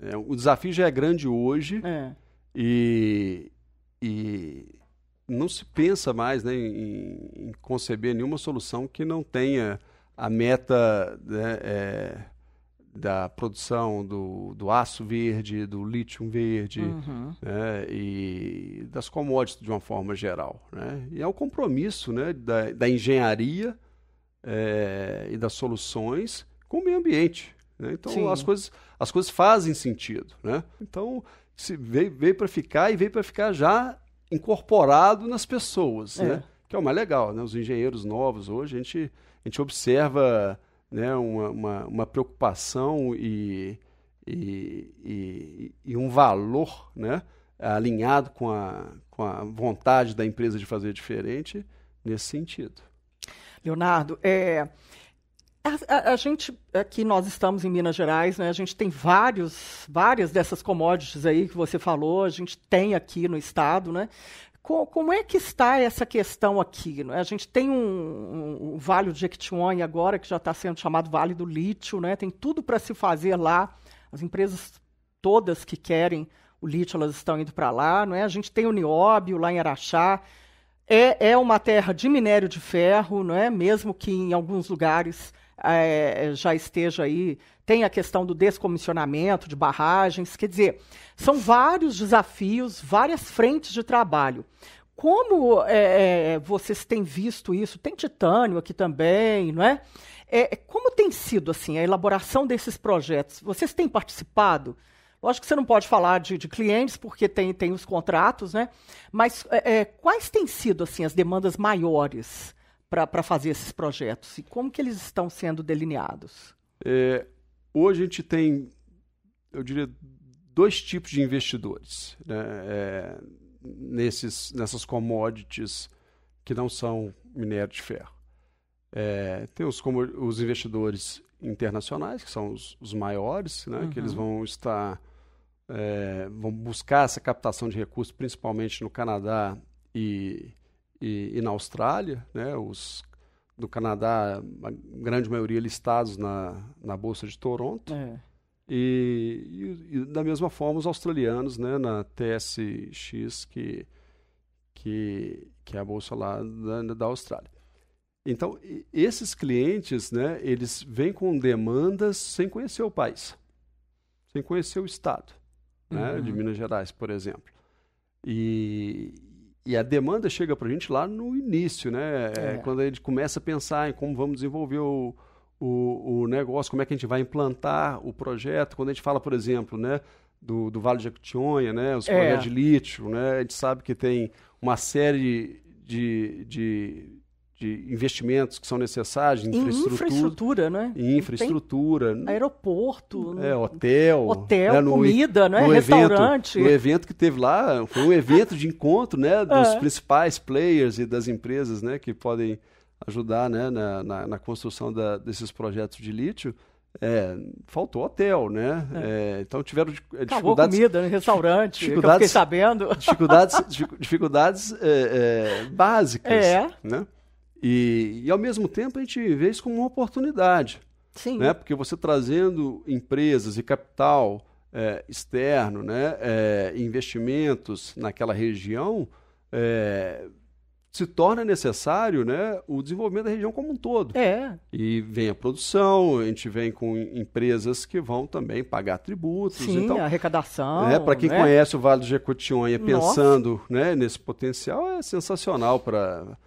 é, o desafio já é grande hoje é. E, e não se pensa mais né, em, em, conceber nenhuma solução que não tenha a meta né, é, da produção do, do aço verde, do lítio verde uhum. né, e das commodities de uma forma geral. Né? E é o compromisso né, da, da engenharia é, e das soluções com o meio ambiente. Né? Então as coisas, as coisas fazem sentido. Né? Então se veio, veio para ficar e veio para ficar já incorporado nas pessoas. É. Né? que é o mais legal. Né? Os engenheiros novos hoje, a gente, a gente observa né, uma, uma, uma preocupação e, e, e, e, um valor né, alinhado com a, com a vontade da empresa de fazer diferente nesse sentido. Leonardo, é, a, a, a, gente, aqui nós estamos em Minas Gerais, né? A gente tem vários, várias dessas commodities aí que você falou, a gente tem aqui no estado, né? como é que está essa questão aqui? Né? A gente tem um, um, Vale de Jequitinhonha agora, que já está sendo chamado Vale do Lítio, né? tem tudo para se fazer lá. As empresas todas que querem o lítio, elas estão indo para lá. é? A gente tem o nióbio lá em Araxá. É, é uma terra de minério de ferro, é? mesmo que em alguns lugares é, já esteja aí. Tem a questão do descomissionamento de barragens. Quer dizer, são vários desafios, várias frentes de trabalho. Como é, vocês têm visto isso? Tem titânio aqui também, não é? é? Como tem sido assim a elaboração desses projetos? Vocês têm participado? Lógico que você não pode falar de, de, clientes, porque tem, tem os contratos, né? Mas é, quais têm sido assim as demandas maiores para fazer esses projetos? E como que eles estão sendo delineados? É, hoje a gente tem, eu diria, dois tipos de investidores né? é, nesses, nessas commodities que não são minério de ferro. É, tem os, como, os investidores internacionais, que são os, os maiores, né? uhum. que eles uhum. vão estar é, vão buscar essa captação de recursos, principalmente no Canadá e e, e na Austrália, né? Os do Canadá, a grande maioria listados na, na Bolsa de Toronto. É. E, e, e, da mesma forma os australianos, né, na TSX, que, que, que é a bolsa lá da, da Austrália. Então, esses clientes, né, eles vêm com demandas sem conhecer o país, sem conhecer o estado, né, uhum. de Minas Gerais, por exemplo. E, e a demanda chega para a gente lá no início, né? É, é. Quando a gente começa a pensar em como vamos desenvolver o, o, o, negócio, como é que a gente vai implantar o projeto. Quando a gente fala, por exemplo, né, do, do Vale de Aquitionha, né, os é. projetos de lítio, né, a gente sabe que tem uma série de, de de investimentos que são necessários, em infraestrutura, infraestrutura, né? infraestrutura, Tem aeroporto, é, hotel, hotel, né? no, comida, né? No restaurante. Evento, no evento que teve lá, foi um evento de encontro, né, [LAUGHS] é. dos é. principais players e das empresas, né, que podem ajudar, né, na, na, na construção da, desses projetos de lítio. É, faltou hotel, né? É. É, então tiveram é, Acabou dificuldades. comida, né? restaurante, dificuldades, que eu fiquei sabendo. Dificuldades, dificuldades é, básicas, né? E, e ao mesmo tempo a gente vê isso como uma oportunidade. Sim. Né? Porque você trazendo empresas e capital é, externo, né? É, investimentos naquela região, é, se torna necessário né, o desenvolvimento da região como um todo. É. E vem a produção, a gente vem com empresas que vão também pagar tributos. Sim, então, arrecadação. Né, para quem né? conhece o Vale do Jequitinhonha, pensando né, nesse potencial, é sensacional para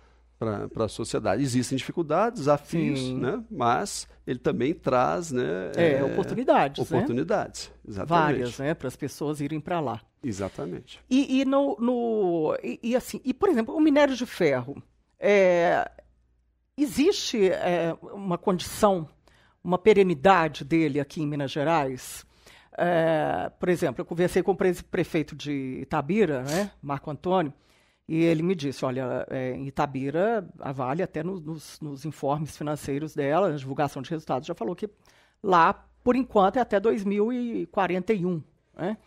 para a sociedade. Existem dificuldades, desafios, né? mas ele também traz né, é, é, eh, oportunidades. Oportunidades, né? exatamente. Várias, né? Para as pessoas irem para lá. Exatamente. E, e no, no e, e, assim, e por exemplo, o minério de ferro. É, existe é, uma condição, uma perenidade dele aqui em Minas Gerais? É, por exemplo, eu conversei com o prefeito de Itabira, né, Marco Antônio, e ele me disse, olha, é, Itabira, a Vale, até no, nos, nos, informes financeiros dela, na divulgação de resultados, já falou que lá, por enquanto, é até 2041. Né?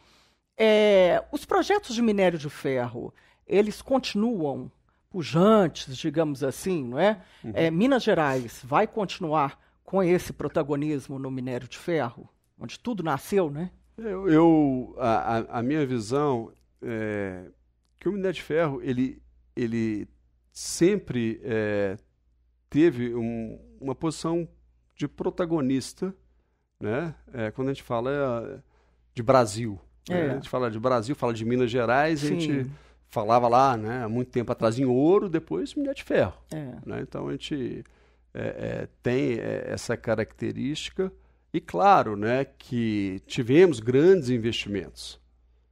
É, os projetos de minério de ferro, eles continuam pujantes, digamos assim, não é? Uhum. é Minas Gerais vai continuar com esse protagonismo no minério de ferro, onde tudo nasceu, né? Eu, eu a, a minha visão é que o minério de ferro ele, ele sempre é, teve um, uma posição de protagonista, né? É, quando a gente fala é, de Brasil, né? É. a gente fala de Brasil, fala de Minas Gerais, Sim. a gente falava lá, né? Há muito tempo atrás em ouro, depois minério de ferro. É. Né? Então a gente tem essa característica e claro, né, que tivemos grandes investimentos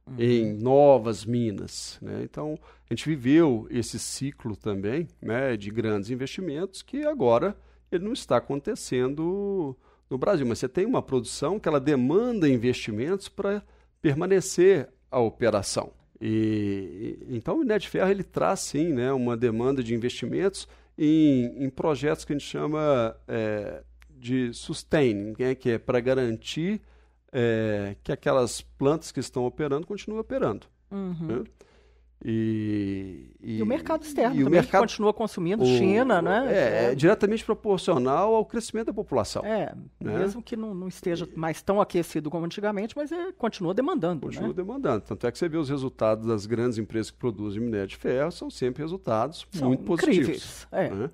uhum. em novas minas. Né? Então, a gente viveu esse ciclo também né, de grandes investimentos que agora ele não está acontecendo no Brasil. Mas você tem uma produção que ela demanda investimentos para permanecer a operação. E, então o Net Ferro ele traz sim né, uma demanda de investimentos em, em projetos que a gente chama é, de sustain, né, que é para garantir é, que aquelas plantas que estão operando continuem operando. Uhum. Né? E, e, e, o mercado externo também, o mercado, continua consumindo, o, China, o, né? É, é, é, diretamente proporcional ao crescimento da população. É, né? mesmo que não, não, esteja mais tão aquecido como antigamente, mas é, continua demandando. Né? Continua né? demandando. Tanto é que você vê os resultados das grandes empresas que produzem minério de ferro, são sempre resultados são muito incríveis, positivos. É. Né?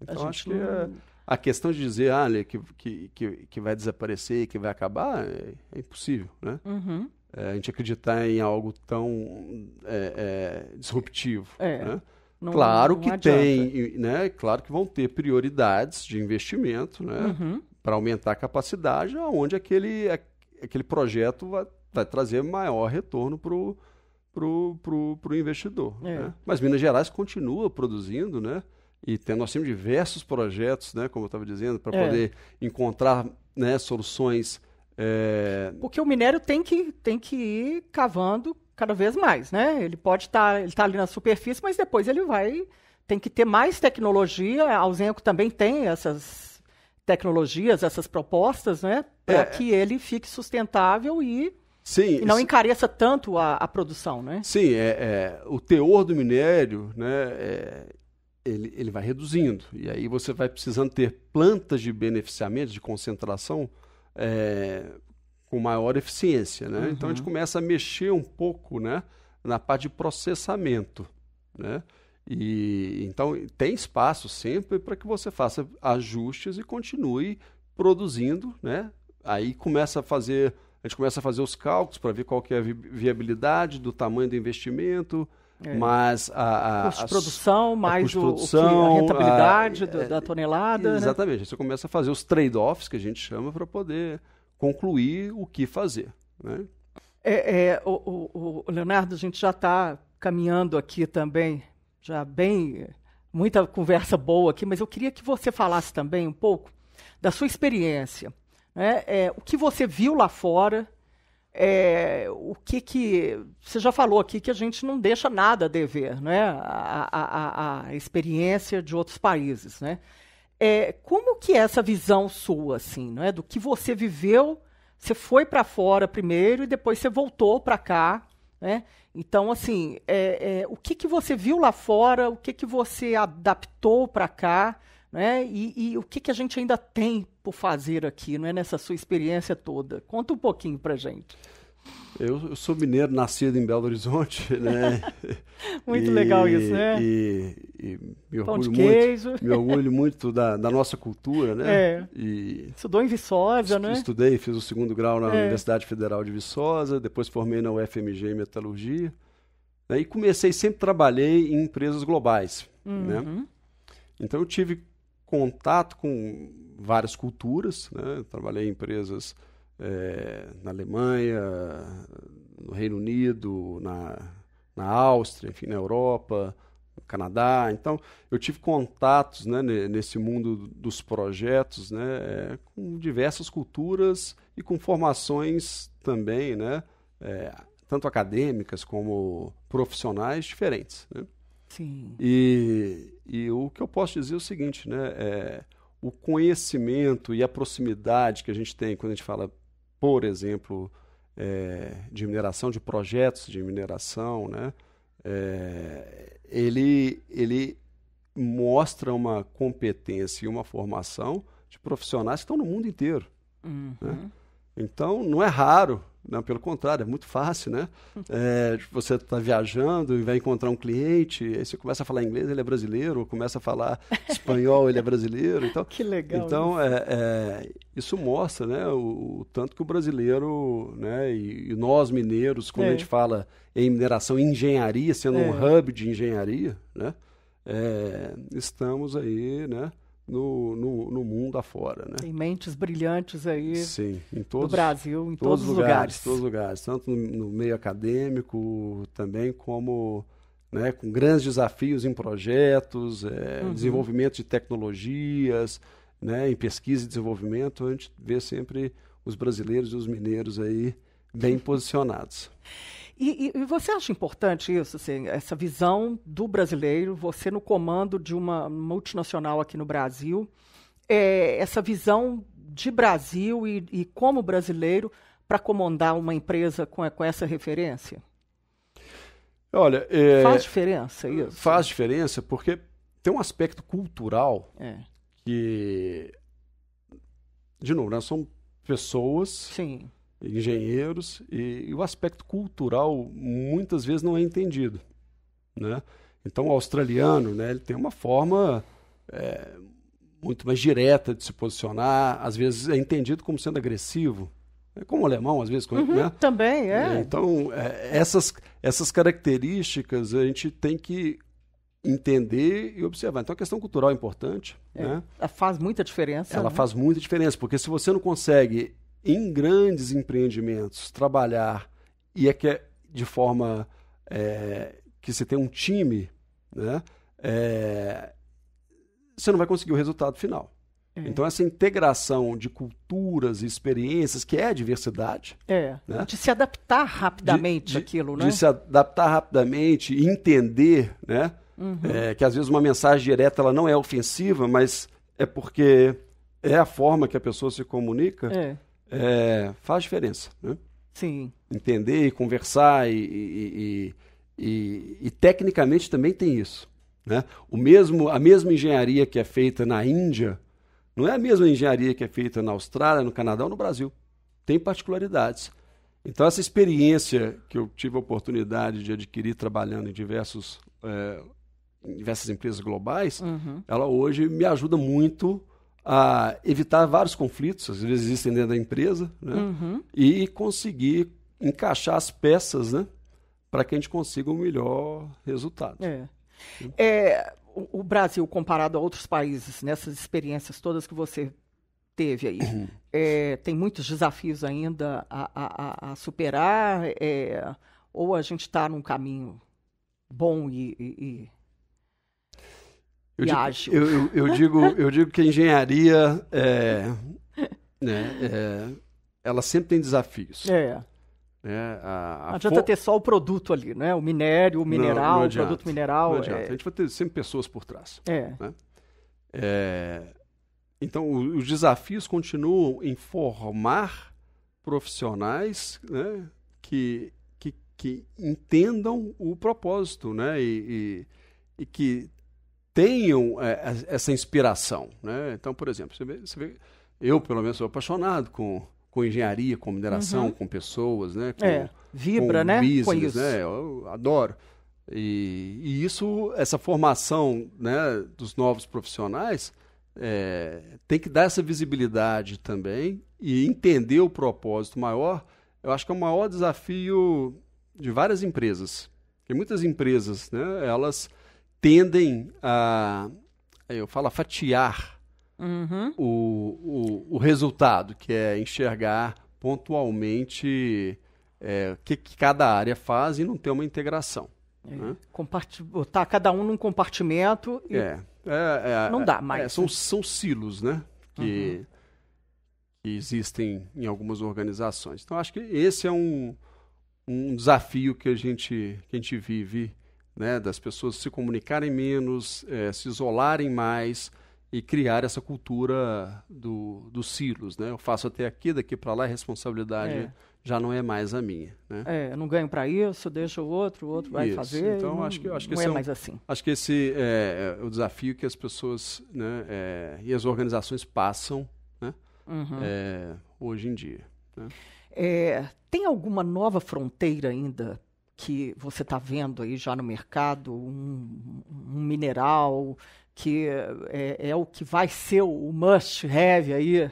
Então, acho que é não a questão de dizer, ah, que, que, que, que vai desaparecer, que vai acabar, é, é impossível, né? Uhum. É, a gente acreditar em algo tão é, é disruptivo, é. né? Não, claro não que adianta. tem, né? Claro que vão ter prioridades de investimento, né? Uhum. Para aumentar a capacidade, onde aquele, aquele projeto vai, vai trazer maior retorno para o pro, pro, pro investidor. É. Né? Mas Minas Gerais continua produzindo, né? E tem, nós temos diversos projetos, né, como eu estava dizendo, para é. poder encontrar né, soluções. É... Porque o minério tem que, tem que ir cavando cada vez mais, né? Ele pode estar, tá, ele está ali na superfície, mas depois ele vai, tem que ter mais tecnologia. A Ausenco também tem essas tecnologias, essas propostas, né, para é. que ele fique sustentável e Sim, e não encareça tanto a, a produção, né? Sim, é, é, o teor do minério, né, é, ele, ele vai reduzindo. E aí você vai precisando ter plantas de beneficiamento, de concentração, é, com maior eficiência. Né? Uhum. Então a gente uhum. começa a mexer um pouco né, na parte de processamento. Né? E, então tem espaço sempre para que você faça ajustes e continue produzindo. Né? Aí começa a fazer. A gente começa a fazer os cálculos para ver qual que é a viabilidade do tamanho do investimento, é. Mas a, a, custo de produção, é, mais o, produção, o que, a é, rentabilidade a, da, da, tonelada. Né? Exatamente. Né? Você começa a fazer os trade-offs que a gente chama para poder concluir o que fazer. Né? É, é o, o, o, Leonardo, a gente já está caminhando aqui também, já bem muita conversa boa aqui, mas eu queria que você falasse também um pouco da sua experiência, né? É, o que você viu lá fora é, o que que você já falou aqui que a gente não deixa nada a dever, né? A, a, a experiência de outros países, né? É, como que é essa visão sua, assim, não é? Do que você viveu, você foi para fora primeiro e depois você voltou para cá, né? Então, assim, é, é, o que que você viu lá fora, o que que você adaptou para cá? Né? E, e o que, que a gente ainda tem por fazer aqui, não é nessa sua experiência toda? Conta um pouquinho para gente. Eu, eu, sou mineiro, nascido em Belo Horizonte, [LAUGHS] né? muito e, legal isso, né? E, e me orgulho muito, me orgulho muito da, da nossa cultura, né? É. E Estudou em Viçosa, est né? Estudei, fiz o segundo grau na é. Universidade Federal de Viçosa, depois formei na UFMG em metalurgia, né? E comecei sempre trabalhei em empresas globais, né? uhum. né? Então eu tive contato com várias culturas, né? trabalhei em empresas é, na Alemanha, no Reino Unido, na, na Áustria, enfim, na Europa, no Canadá. Então, eu tive contatos né, nesse mundo dos projetos né, é, com diversas culturas e com formações também, né, é, tanto acadêmicas como profissionais diferentes. Né? Sim. E, e o que eu posso dizer é o seguinte, né? É, o conhecimento e a proximidade que a gente tem quando a gente fala, por exemplo, é, de mineração, de projetos de mineração, né? É, ele, ele mostra uma competência e uma formação de profissionais que estão no mundo inteiro. Uhum. Né? Então, não é raro não, pelo contrário, é muito fácil, né? É, você está viajando e vai encontrar um cliente, aí você começa a falar inglês, ele é brasileiro, começa a falar [LAUGHS] espanhol, ele é brasileiro. Então, que legal. Então, é, é, isso mostra né, o, o, tanto que o brasileiro, né, e, e nós mineiros, quando a gente é. fala em mineração, engenharia, sendo um é. hub de engenharia, né, é, estamos aí, né? no, no, no mundo afora. Né? Tem mentes brilhantes aí Sim, em todos, do Brasil, em todos, os lugares, Em todos os lugares, tanto no, no, meio acadêmico também como né, com grandes desafios em projetos, é, uhum. desenvolvimento de tecnologias, né, em pesquisa e desenvolvimento, a gente vê sempre os brasileiros e os mineiros aí bem posicionados. E, e, você acha importante isso, assim, essa visão do brasileiro, você no comando de uma multinacional aqui no Brasil, é, essa visão de Brasil e, e como brasileiro para comandar uma empresa com, com essa referência? Olha, é, faz diferença isso. Faz diferença porque tem um aspecto cultural é. que, de novo, nós né, somos pessoas. Sim engenheiros, e, e o aspecto cultural muitas vezes não é entendido. Né? Então, o australiano né, ele tem uma forma é, muito mais direta de se posicionar, às vezes é entendido como sendo agressivo, né? como o alemão, às vezes. Como, é uhum, né? Também, é. é então, é, essas, essas características a gente tem que entender e observar. Então, a questão cultural é importante. É, né? Faz muita diferença. Ela né? faz muita diferença, porque se você não consegue em grandes empreendimentos, trabalhar e é que é de forma é, que você tem um time, né? É, você não vai conseguir o resultado final. É. Então, essa integração de culturas e experiências, que é a diversidade. É. Né? De se adaptar rapidamente aquilo àquilo, né? De se adaptar rapidamente e entender, né? Uhum. É, que às vezes uma mensagem direta ela não é ofensiva, mas é porque é a forma que a pessoa se comunica. É é, faz diferença. Né? Sim. Entender e conversar e, e, e, e, tecnicamente também tem isso. Né? O mesmo, a mesma engenharia que é feita na Índia não é a mesma engenharia que é feita na Austrália, no Canadá ou no Brasil. Tem particularidades. Então, essa experiência que eu tive a oportunidade de adquirir trabalhando em, diversos, é, em diversas empresas globais, uhum. ela hoje me ajuda muito a evitar vários conflitos, às vezes existem dentro da empresa, né? Uhum. e conseguir encaixar as peças né? para que a gente consiga o um melhor resultado. É. É, o, Brasil, comparado a outros países, nessas experiências todas que você teve aí. Uhum. É, tem muitos desafios ainda a, a, a superar, é, ou a gente está num caminho bom e, e, eu e digo, Eu, eu, eu, digo, eu digo que a engenharia é, [LAUGHS] né, é, ela sempre tem desafios. É. É, a, a não adianta ter só o produto ali, né? O minério, o mineral, não, não o produto mineral. Não adianta. É... A gente vai ter sempre pessoas por trás. É. Né? é então, os desafios continuam em formar profissionais né, que, que, que entendam o propósito né, e, e, e que tenham é, essa inspiração. Né? Então, por exemplo, você vê, você vê, eu pelo menos sou apaixonado com, com engenharia, com mineração, uhum. com pessoas, né? Com, é, vibra, com né? Business, com isso. né? Eu, eu adoro. E, e, isso, essa formação né, dos novos profissionais é, tem que dar essa visibilidade também e entender o propósito maior. Eu acho que é o maior desafio de várias empresas. Tem muitas empresas, né? Elas tendem a, eu falo, a fatiar uhum. o, o, o, resultado, que é enxergar pontualmente é, o que, que cada área faz e não ter uma integração. É. Né? Comparti botar cada um num compartimento e é, é, é não dá é, mais. são, né? são silos, né? Que, uhum. que, existem em algumas organizações. Então, acho que esse é um, um desafio que a gente, que a gente vive né, das pessoas se comunicarem menos, é, se isolarem mais e criar essa cultura do, dos silos. Né? Eu faço até aqui, daqui para lá, a responsabilidade é. já não é mais a minha. Né? É, eu não ganho para isso, deixa o outro, o outro vai isso. fazer. Então, não, acho que, acho que não é, é um, mais assim. Acho que esse eh, é, o desafio que as pessoas né, eh, e as organizações passam né, uhum. hoje em dia. Né? É, tem alguma nova fronteira ainda que você está vendo aí já no mercado, um, um mineral que é, é, o que vai ser o must have aí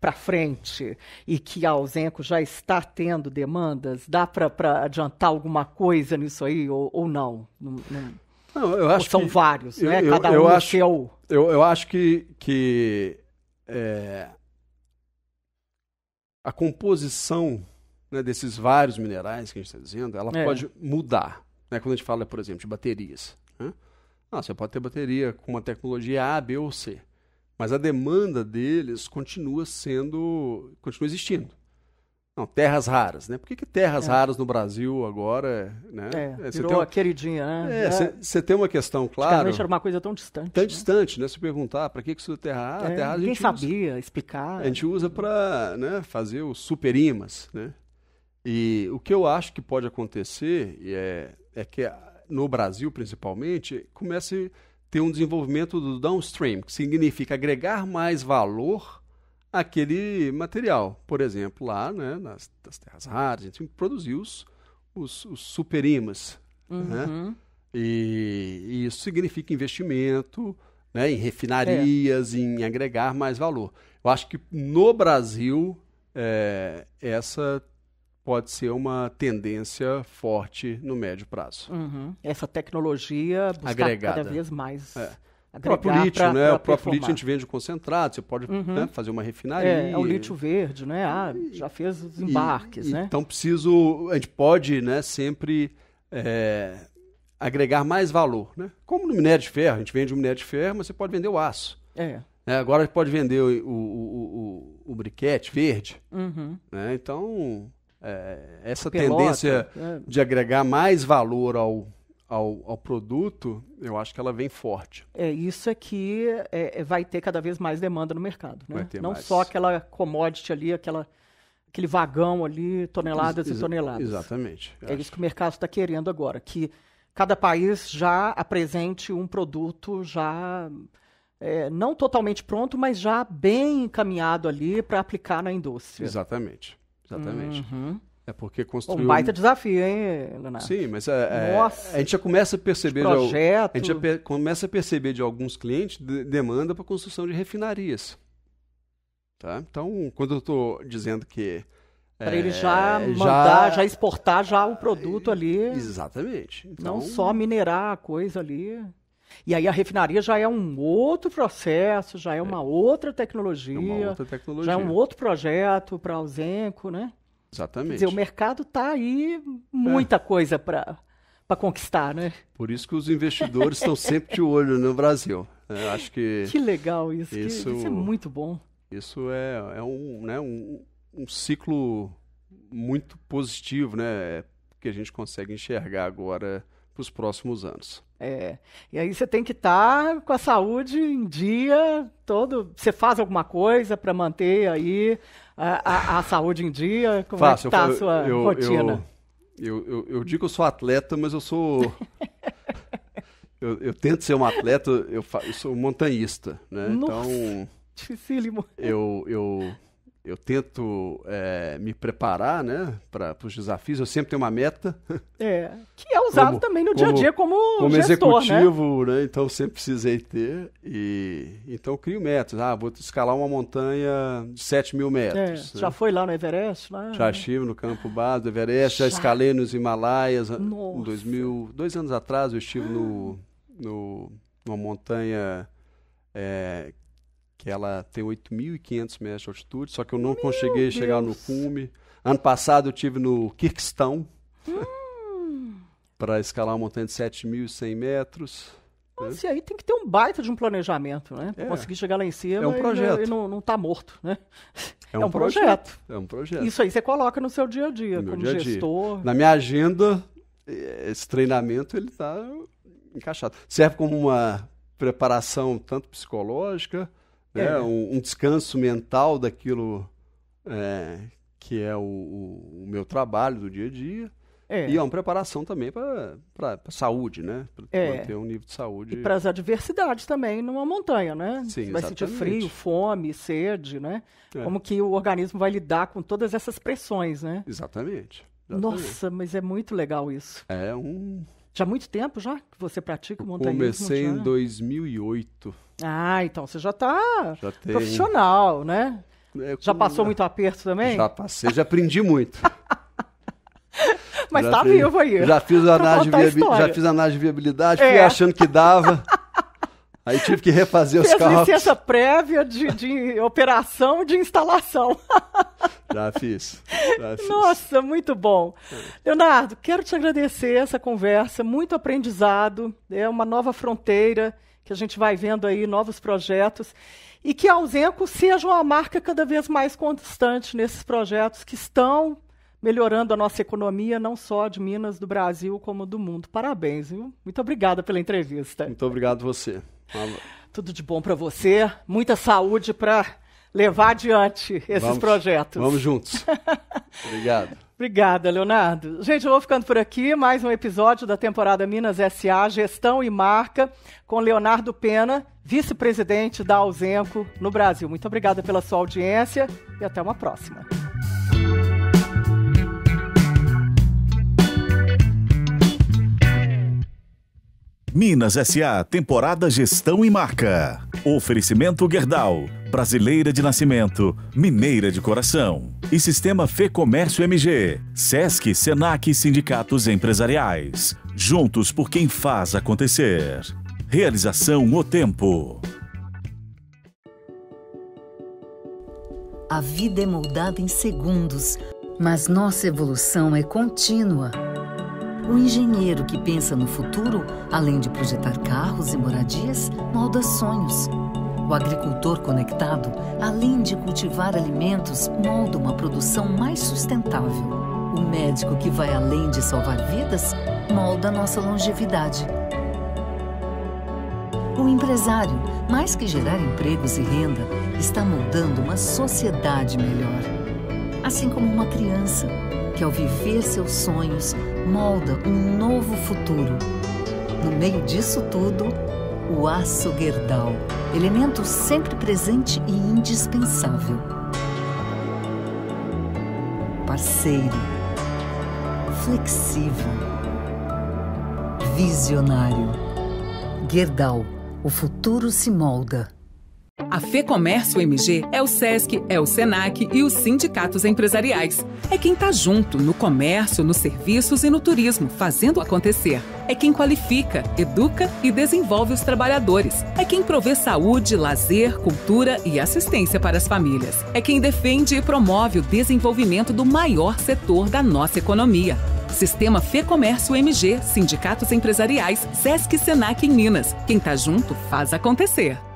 para frente e que a ausenco já está tendo demandas, dá para adiantar alguma coisa nisso aí ou, ou não? não, não. Não, eu acho Ou são que, vários, né? Eu, Cada um eu é acho, seu. Eu, eu acho que, que é, a composição né, desses vários minerais que a gente está dizendo, ela é. pode mudar. Né, quando a gente fala, por exemplo, de baterias. Né? Ah, você pode ter bateria com uma tecnologia A, B ou C. Mas a demanda deles continua sendo. continua existindo. Não, terras raras, né? Por que, que terras é. raras no Brasil agora, né? É, é você virou uma, queridinha, né? É, é. você tem uma questão, claro... era uma coisa tão distante. Tão né? distante, né? Se perguntar, ah, para que que isso terra rara? É, terra rara, ninguém sabia usa, explicar. A gente usa para né, fazer os superimas, né? E o que eu acho que pode acontecer é, é que no Brasil, principalmente, comece a ter um desenvolvimento do downstream, que significa agregar mais valor àquele material. Por exemplo, lá né, nas, nas terras raras, a gente produziu os, os, os superimas. Né? Uhum. Né? E, e, isso significa investimento né, em refinarias, é. em agregar mais valor. Eu acho que no Brasil é, essa pode ser uma tendência forte no médio prazo. Uhum. Essa tecnologia buscar Agregada. cada vez mais. É. O próprio lítio, pra, né? Pra o próprio lítio a gente vende concentrado, você pode uhum. né, fazer uma refinaria. É, é, o lítio verde, né? Ah, já fez os embarques, e, né? Então preciso, a gente pode, né, sempre é, agregar mais valor, né? Como no minério de ferro, a gente vende o minério de ferro, mas você pode vender o aço. É. É, agora pode vender o, o, o, o, o briquete verde. Uhum. Né? Então, é, essa Pelota, tendência é. de agregar mais valor ao, ao, ao, produto, eu acho que ela vem forte. É isso é que é, é vai ter cada vez mais demanda no mercado, né? Não mais. só aquela commodity ali, aquela aquele vagão ali, toneladas Ex e toneladas. Exatamente. É acho. isso que o mercado está querendo agora, que cada país já apresente um produto já é, não totalmente pronto, mas já bem encaminhado ali para aplicar na indústria. Exatamente. Exatamente. Uhum. É porque construiu. Um baita desafio, hein, Leonardo? Sim, mas é, é, Nossa, a gente já começa a perceber. Projeto. De, a gente já per, começa a perceber de alguns clientes de, demanda para construção de refinarias. Tá? Então, quando eu estou dizendo que. Para é, ele já mandar, já, já exportar já o produto ali. Exatamente. Então, não só minerar a coisa ali. E aí a refinaria já é um outro processo, já é, é. é. uma outra tecnologia. É uma outra tecnologia. Já é um outro projeto para o Zenco, né? Exatamente. Quer dizer, o mercado está aí muita é. coisa para para conquistar, né? Por isso que os investidores estão sempre de olho no Brasil. É, eu acho que que legal isso. Isso, que, isso é muito bom. Isso é, é um, né, um, um ciclo muito positivo, né? Que a gente consegue enxergar agora para os próximos anos. É. E aí você tem que estar tá com a saúde em dia todo. Você faz alguma coisa para manter aí a, a, a, saúde em dia? Como Fácil, é que tá eu, a sua eu, rotina? Eu, eu, eu, digo que eu sou atleta, mas eu sou. [LAUGHS] eu, tento ser um atleta, eu, fa... sou montanhista, né? Nossa, então. Dificílimo. Eu, eu eu tento é, me preparar né, para os desafios, eu sempre tenho uma meta. [LAUGHS] É, que é usado como, também no dia a dia como, como gestor, né? executivo, né? né? Então sempre precisei ter. E, então crio metas. Ah, vou escalar uma montanha de 7 mil metros. É, né? Já foi lá no Everest? Lá, já estive no campo base do Everest, já, já escalei nos Himalaias. Nossa. Em 2000, dois anos atrás eu estive no, ah. no, numa montanha é, ela tem 8.500 metros de altitude, só que eu não Meu consegui Deus. chegar no cume. Ano passado eu tive no Kirguistão hum. para escalar uma montanha de 7.100 metros. Mas ah, é. aí tem que ter um baita de um planejamento, né? Pra é. conseguir chegar lá em cima é um projeto. e, e não, não tá morto, né? É um, é um projeto. projeto. É um projeto. Isso aí você coloca no seu dia a dia, no como dia -dia. gestor. Na minha agenda, esse treinamento ele tá encaixado. Serve como uma preparação tanto psicológica né? é. um, um, descanso mental daquilo é, que é o, o, meu trabalho do dia a dia. É. E é uma preparação também para a saúde, né? Para é. manter um nível de saúde. E para as adversidades também numa montanha, né? Sim, vai exatamente. sentir frio, fome, sede, né? É. Como que o organismo vai lidar com todas essas pressões, né? Exatamente, exatamente. Nossa, mas é muito legal isso. É um, já há muito tempo já que você pratica o montanhismo? Comecei já? em 2008. Ah, então você já está profissional, né? É, já passou muito aperto também? Já passei, já aprendi muito. [LAUGHS] Mas já tá fiz, vivo aí. Já fiz, [LAUGHS] análise, já fiz análise de viabilidade, é. fiquei achando que dava. [LAUGHS] Aí tive que refazer os carros. carros. licença prévia de, de operação de instalação. [LAUGHS] Já fiz. Já fiz. Nossa, muito bom. Leonardo, quero te agradecer essa conversa, muito aprendizado, é uma nova fronteira que a gente vai vendo aí, novos projetos e que a Ausenco seja uma marca cada vez mais constante nesses projetos que estão melhorando a nossa economia, não só de Minas, do Brasil, como do mundo. Parabéns, viu? Muito obrigada pela entrevista. Muito obrigado você. Tudo de bom para você, muita saúde para levar adiante esses vamos, projetos. Vamos juntos. [LAUGHS] obrigado. Obrigada, Leonardo. Gente, eu vou ficando por aqui. Mais um episódio da temporada Minas SA, Gestão e Marca, com Leonardo Pena, vice-presidente da Ausenco no Brasil. Muito obrigada pela sua audiência e até uma próxima. Minas SA, temporada Gestão e Marca. Oferecimento Gerdau, brasileira de nascimento, mineira de coração. E Sistema Fê Comércio MG, SESC, SENAC e Sindicatos Empresariais. Juntos por quem faz acontecer. Realização O Tempo. A vida é moldada em segundos, mas nossa evolução é contínua. O engenheiro que pensa no futuro, além de projetar carros e moradias, molda sonhos. O agricultor conectado, além de cultivar alimentos, molda uma produção mais sustentável. O médico que vai além de salvar vidas, molda nossa longevidade. O empresário, mais que gerar empregos e renda, está moldando uma sociedade melhor. Assim como uma criança, que, ao viver seus sonhos, molda um novo futuro. No meio disso tudo, o aço guerdal, elemento sempre presente e indispensável. Parceiro, flexível, visionário. Guerdal, o futuro se molda. A Fecomércio MG é o SESC, é o SENAC e os sindicatos empresariais. É quem está junto no comércio, nos serviços e no turismo, fazendo acontecer. É quem qualifica, educa e desenvolve os trabalhadores. É quem provê saúde, lazer, cultura e assistência para as famílias. É quem defende e promove o desenvolvimento do maior setor da nossa economia. Sistema Comércio MG, Sindicatos Empresariais, SESC e SENAC em Minas. Quem está junto faz acontecer.